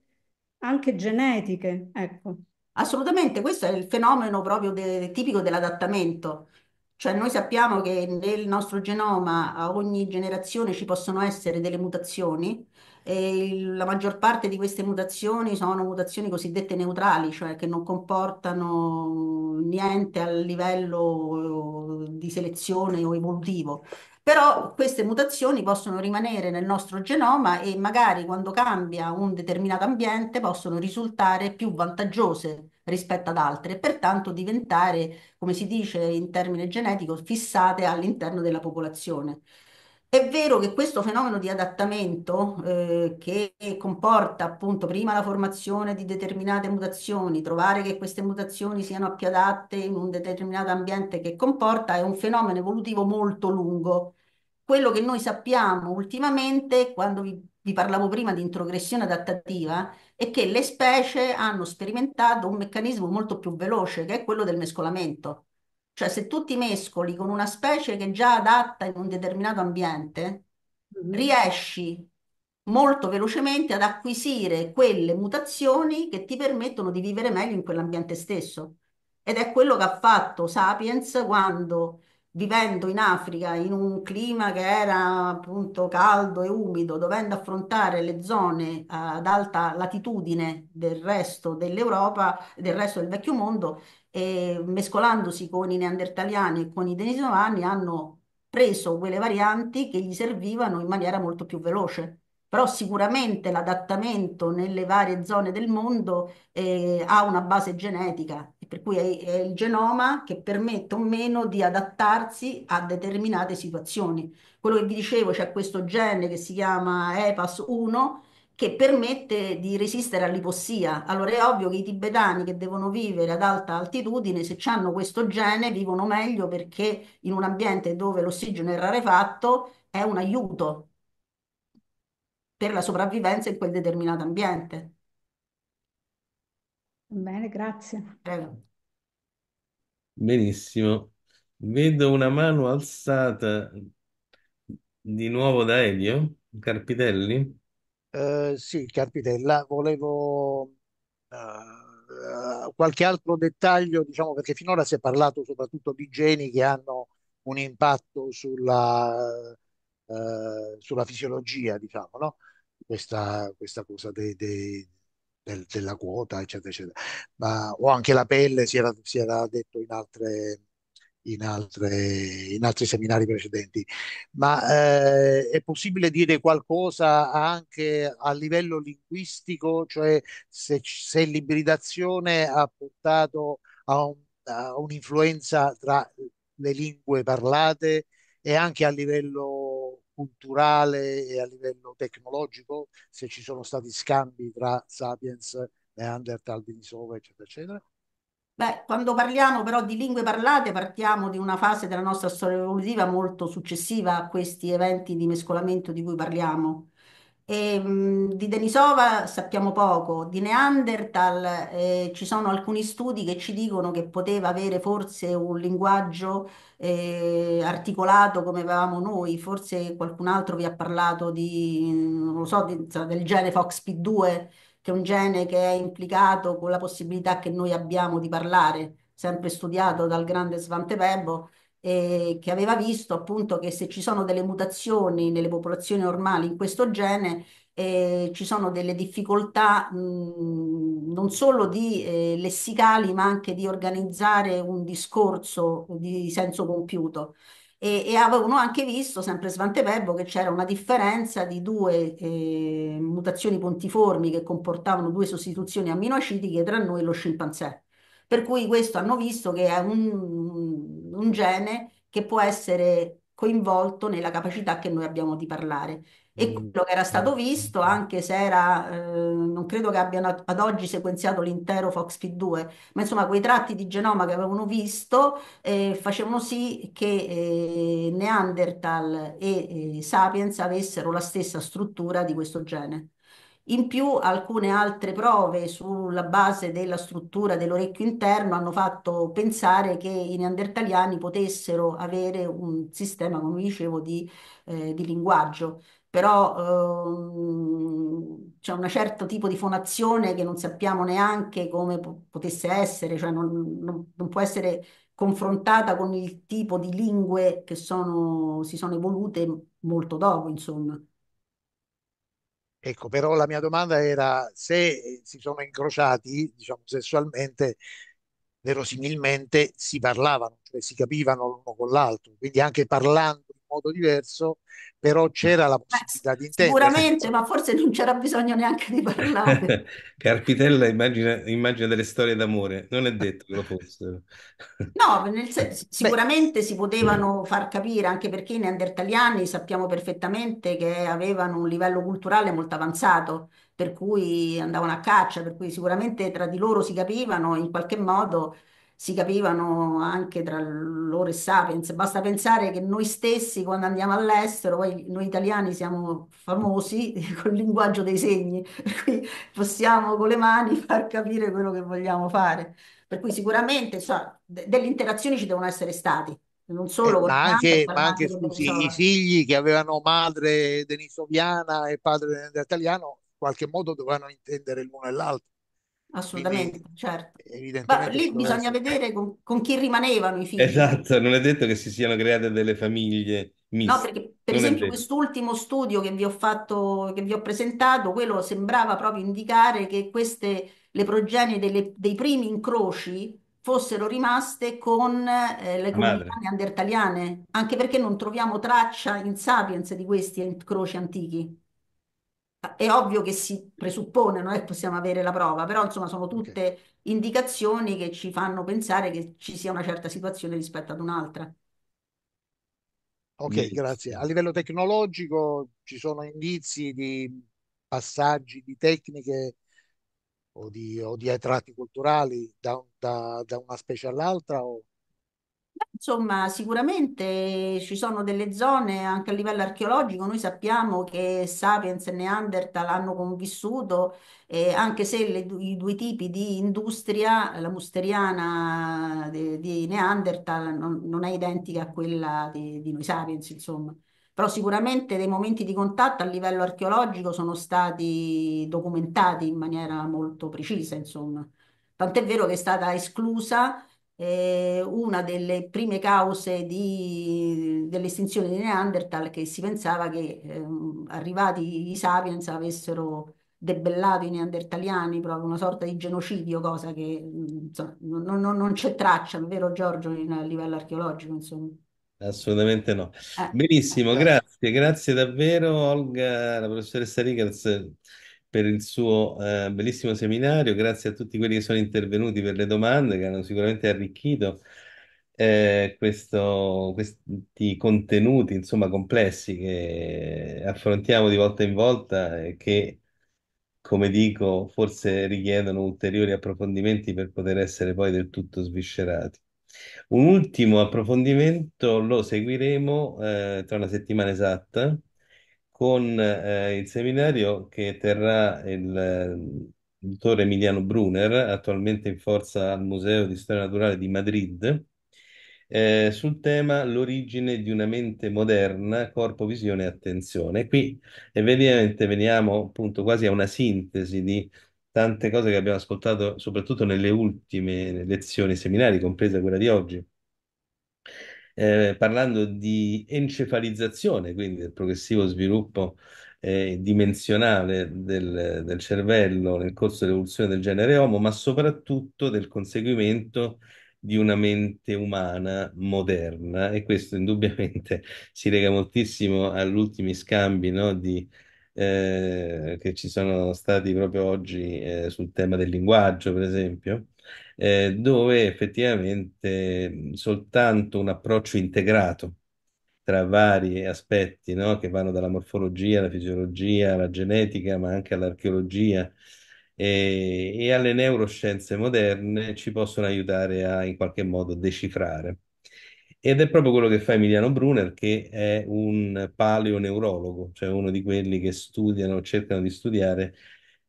anche genetiche, ecco. Assolutamente, questo è il fenomeno proprio de- tipico dell'adattamento. Cioè noi sappiamo che nel nostro genoma a ogni generazione ci possono essere delle mutazioni e la maggior parte di queste mutazioni sono mutazioni cosiddette neutrali, cioè che non comportano niente a livello di selezione o evolutivo però queste mutazioni possono rimanere nel nostro genoma e magari quando cambia un determinato ambiente possono risultare più vantaggiose rispetto ad altre e pertanto diventare, come si dice in termine genetico, fissate all'interno della popolazione. È vero che questo fenomeno di adattamento, eh, che comporta appunto prima la formazione di determinate mutazioni, trovare che queste mutazioni siano più adatte in un determinato ambiente che comporta, è un fenomeno evolutivo molto lungo. Quello che noi sappiamo ultimamente, quando vi, vi parlavo prima di introgressione adattativa, è che le specie hanno sperimentato un meccanismo molto più veloce, che è quello del mescolamento. Cioè se tu ti mescoli con una specie che è già adatta in un determinato ambiente, mm-hmm. riesci molto velocemente ad acquisire quelle mutazioni che ti permettono di vivere meglio in quell'ambiente stesso. Ed è quello che ha fatto Sapiens quando, vivendo in Africa in un clima che era appunto caldo e umido, dovendo affrontare le zone ad alta latitudine del resto dell'Europa, del resto del vecchio mondo, mescolandosi con i neandertaliani e con i denisovani hanno preso quelle varianti che gli servivano in maniera molto più veloce. Però sicuramente l'adattamento nelle varie zone del mondo eh, ha una base genetica, per cui è, è il genoma che permette o meno di adattarsi a determinate situazioni. Quello che vi dicevo, c'è questo gene che si chiama EPAS 1, che permette di resistere all'ipossia. Allora è ovvio che i tibetani che devono vivere ad alta altitudine, se hanno questo gene, vivono meglio perché in un ambiente dove l'ossigeno è rarefatto è un aiuto per la sopravvivenza in quel determinato ambiente. Bene, grazie. Prego. Benissimo. Vedo una mano alzata di nuovo da Elio Carpitelli. Uh, sì, Carpitella, volevo uh, qualche altro dettaglio, diciamo, perché finora si è parlato soprattutto di geni che hanno un impatto sulla, uh, sulla fisiologia, diciamo, no? Questa, questa cosa dei, dei, del, della quota, eccetera, eccetera. Ma, o anche la pelle, si era, si era detto in altre in, altre, in altri seminari precedenti. Ma eh, è possibile dire qualcosa anche a livello linguistico, cioè se, se l'ibridazione ha portato a, un, a un'influenza tra le lingue parlate e anche a livello culturale e a livello tecnologico, se ci sono stati scambi tra Sapiens, Neanderthal, Denisova, eccetera, eccetera? Beh, quando parliamo però di lingue parlate, partiamo di una fase della nostra storia evolutiva molto successiva a questi eventi di mescolamento di cui parliamo. E, ehm, mh, di Denisova sappiamo poco, di Neanderthal eh, ci sono alcuni studi che ci dicono che poteva avere forse un linguaggio eh, articolato come avevamo noi, forse qualcun altro vi ha parlato di, non lo so, di, del gene FOXP2 che è un gene che è implicato con la possibilità che noi abbiamo di parlare, sempre studiato dal grande Svante Pebo, eh, che aveva visto appunto che se ci sono delle mutazioni nelle popolazioni normali in questo gene, eh, ci sono delle difficoltà mh, non solo di eh, lessicali ma anche di organizzare un discorso di senso compiuto e, e avevano anche visto, sempre Svante Pebbo, che c'era una differenza di due eh, mutazioni pontiformi che comportavano due sostituzioni amminoacidiche tra noi e lo scimpanzé. Per cui questo hanno visto che è un, un gene che può essere coinvolto nella capacità che noi abbiamo di parlare e mm. quello che era stato visto, anche se era, eh, non credo che abbiano ad oggi sequenziato l'intero FOXP2, ma insomma quei tratti di genoma che avevano visto eh, facevano sì che eh, Neanderthal e eh, Sapiens avessero la stessa struttura di questo gene. In più alcune altre prove sulla base della struttura dell'orecchio interno hanno fatto pensare che i neandertaliani potessero avere un sistema, come dicevo, di, eh, di linguaggio però ehm, c'è un certo tipo di fonazione che non sappiamo neanche come potesse essere, cioè non, non, non, può essere confrontata con il tipo di lingue che sono, si sono evolute molto dopo, insomma. Ecco, però la mia domanda era se eh, si sono incrociati, diciamo, sessualmente, verosimilmente si parlavano, cioè si capivano l'uno con l'altro, quindi anche parlando in modo diverso però eh, c'era la possibilità di intendere. Sicuramente, ma forse non c'era bisogno neanche di parlare. Carpitella immagina, immagina, delle storie d'amore, non è detto che lo fossero. no, nel senso, sicuramente si potevano far capire, anche perché i neandertaliani sappiamo perfettamente che avevano un livello culturale molto avanzato, per cui andavano a caccia, per cui sicuramente tra di loro si capivano in qualche modo si capivano anche tra loro e Sapiens. Basta pensare che noi stessi, quando andiamo all'estero, poi noi italiani siamo famosi col linguaggio dei segni, per cui possiamo con le mani far capire quello che vogliamo fare. Per cui sicuramente so, delle interazioni ci devono essere stati. Non eh, solo eh, con ma anche, ma anche scusi, i figli che avevano madre denisoviana e padre italiano in qualche modo dovevano intendere l'uno e l'altro. Assolutamente, certo. Ma lì bisogna vedere con, con, chi rimanevano i figli. Esatto, non è detto che si siano create delle famiglie miste. perché per non esempio quest'ultimo studio che vi ho fatto, che vi ho presentato, quello sembrava proprio indicare che queste, le progenie delle, dei primi incroci fossero rimaste con eh, le La comunità madre. neandertaliane, anche perché non troviamo traccia in Sapiens di questi incroci antichi è ovvio che si presuppone, non è che possiamo avere la prova, però insomma sono tutte indicazioni che ci fanno pensare che ci sia una certa situazione rispetto ad un'altra. Ok, grazie. A livello tecnologico ci sono indizi di passaggi di tecniche o di, o di tratti culturali da, da, da una specie all'altra? O... Insomma, sicuramente ci sono delle zone anche a livello archeologico, noi sappiamo che Sapiens e Neanderthal hanno convissuto, eh, anche se le i due tipi di industria, la musteriana de- di, Neanderthal non, non è identica a quella di, di noi Sapiens, insomma. Però sicuramente dei momenti di contatto a livello archeologico sono stati documentati in maniera molto precisa, insomma. Tant'è vero che è stata esclusa eh, una delle prime cause dell'estinzione di Neanderthal che si pensava che eh, arrivati i sapiens avessero debellato i neandertaliani, proprio una sorta di genocidio, cosa che insomma, non, non, non c'è traccia, vero Giorgio, in, a livello archeologico, insomma. Assolutamente no. Eh. Benissimo, eh. grazie, grazie davvero Olga, la professoressa Rickers per il suo eh, bellissimo seminario, grazie a tutti quelli che sono intervenuti per le domande che hanno sicuramente arricchito eh, questo, questi contenuti, insomma, complessi che affrontiamo di volta in volta e che, come dico, forse richiedono ulteriori approfondimenti per poter essere poi del tutto sviscerati. Un ultimo approfondimento lo seguiremo eh, tra una settimana esatta con eh, il seminario che terrà il eh, dottore Emiliano Brunner, attualmente in forza al Museo di Storia Naturale di Madrid, eh, sul tema L'origine di una mente moderna, corpo, visione e attenzione. Qui evidentemente veniamo appunto quasi a una sintesi di tante cose che abbiamo ascoltato, soprattutto nelle ultime lezioni seminari, compresa quella di oggi eh, parlando di encefalizzazione, quindi del progressivo sviluppo eh, dimensionale del, del, cervello nel corso dell'evoluzione del genere Homo, ma soprattutto del conseguimento di una mente umana moderna e questo indubbiamente si lega moltissimo agli ultimi scambi no, di, eh, che ci sono stati proprio oggi eh, sul tema del linguaggio, per esempio eh, dove effettivamente soltanto un approccio integrato tra vari aspetti, no? che vanno dalla morfologia alla fisiologia, alla genetica, ma anche all'archeologia e, e, alle neuroscienze moderne ci possono aiutare a in qualche modo decifrare. Ed è proprio quello che fa Emiliano Brunner, che è un paleoneurologo, cioè uno di quelli che studiano, cercano di studiare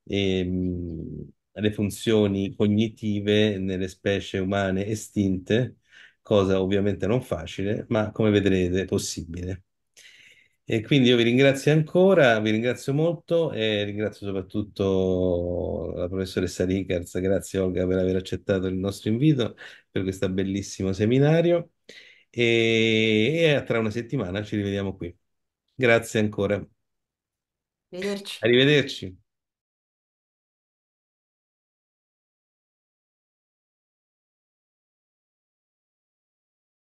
ehm, le funzioni cognitive nelle specie umane estinte, cosa ovviamente non facile, ma come vedrete possibile. E quindi io vi ringrazio ancora, vi ringrazio molto e ringrazio soprattutto la professoressa Rickards, grazie Olga per aver accettato il nostro invito per questo bellissimo seminario e, e tra una settimana ci rivediamo qui. Grazie ancora. Arrivederci. Arrivederci.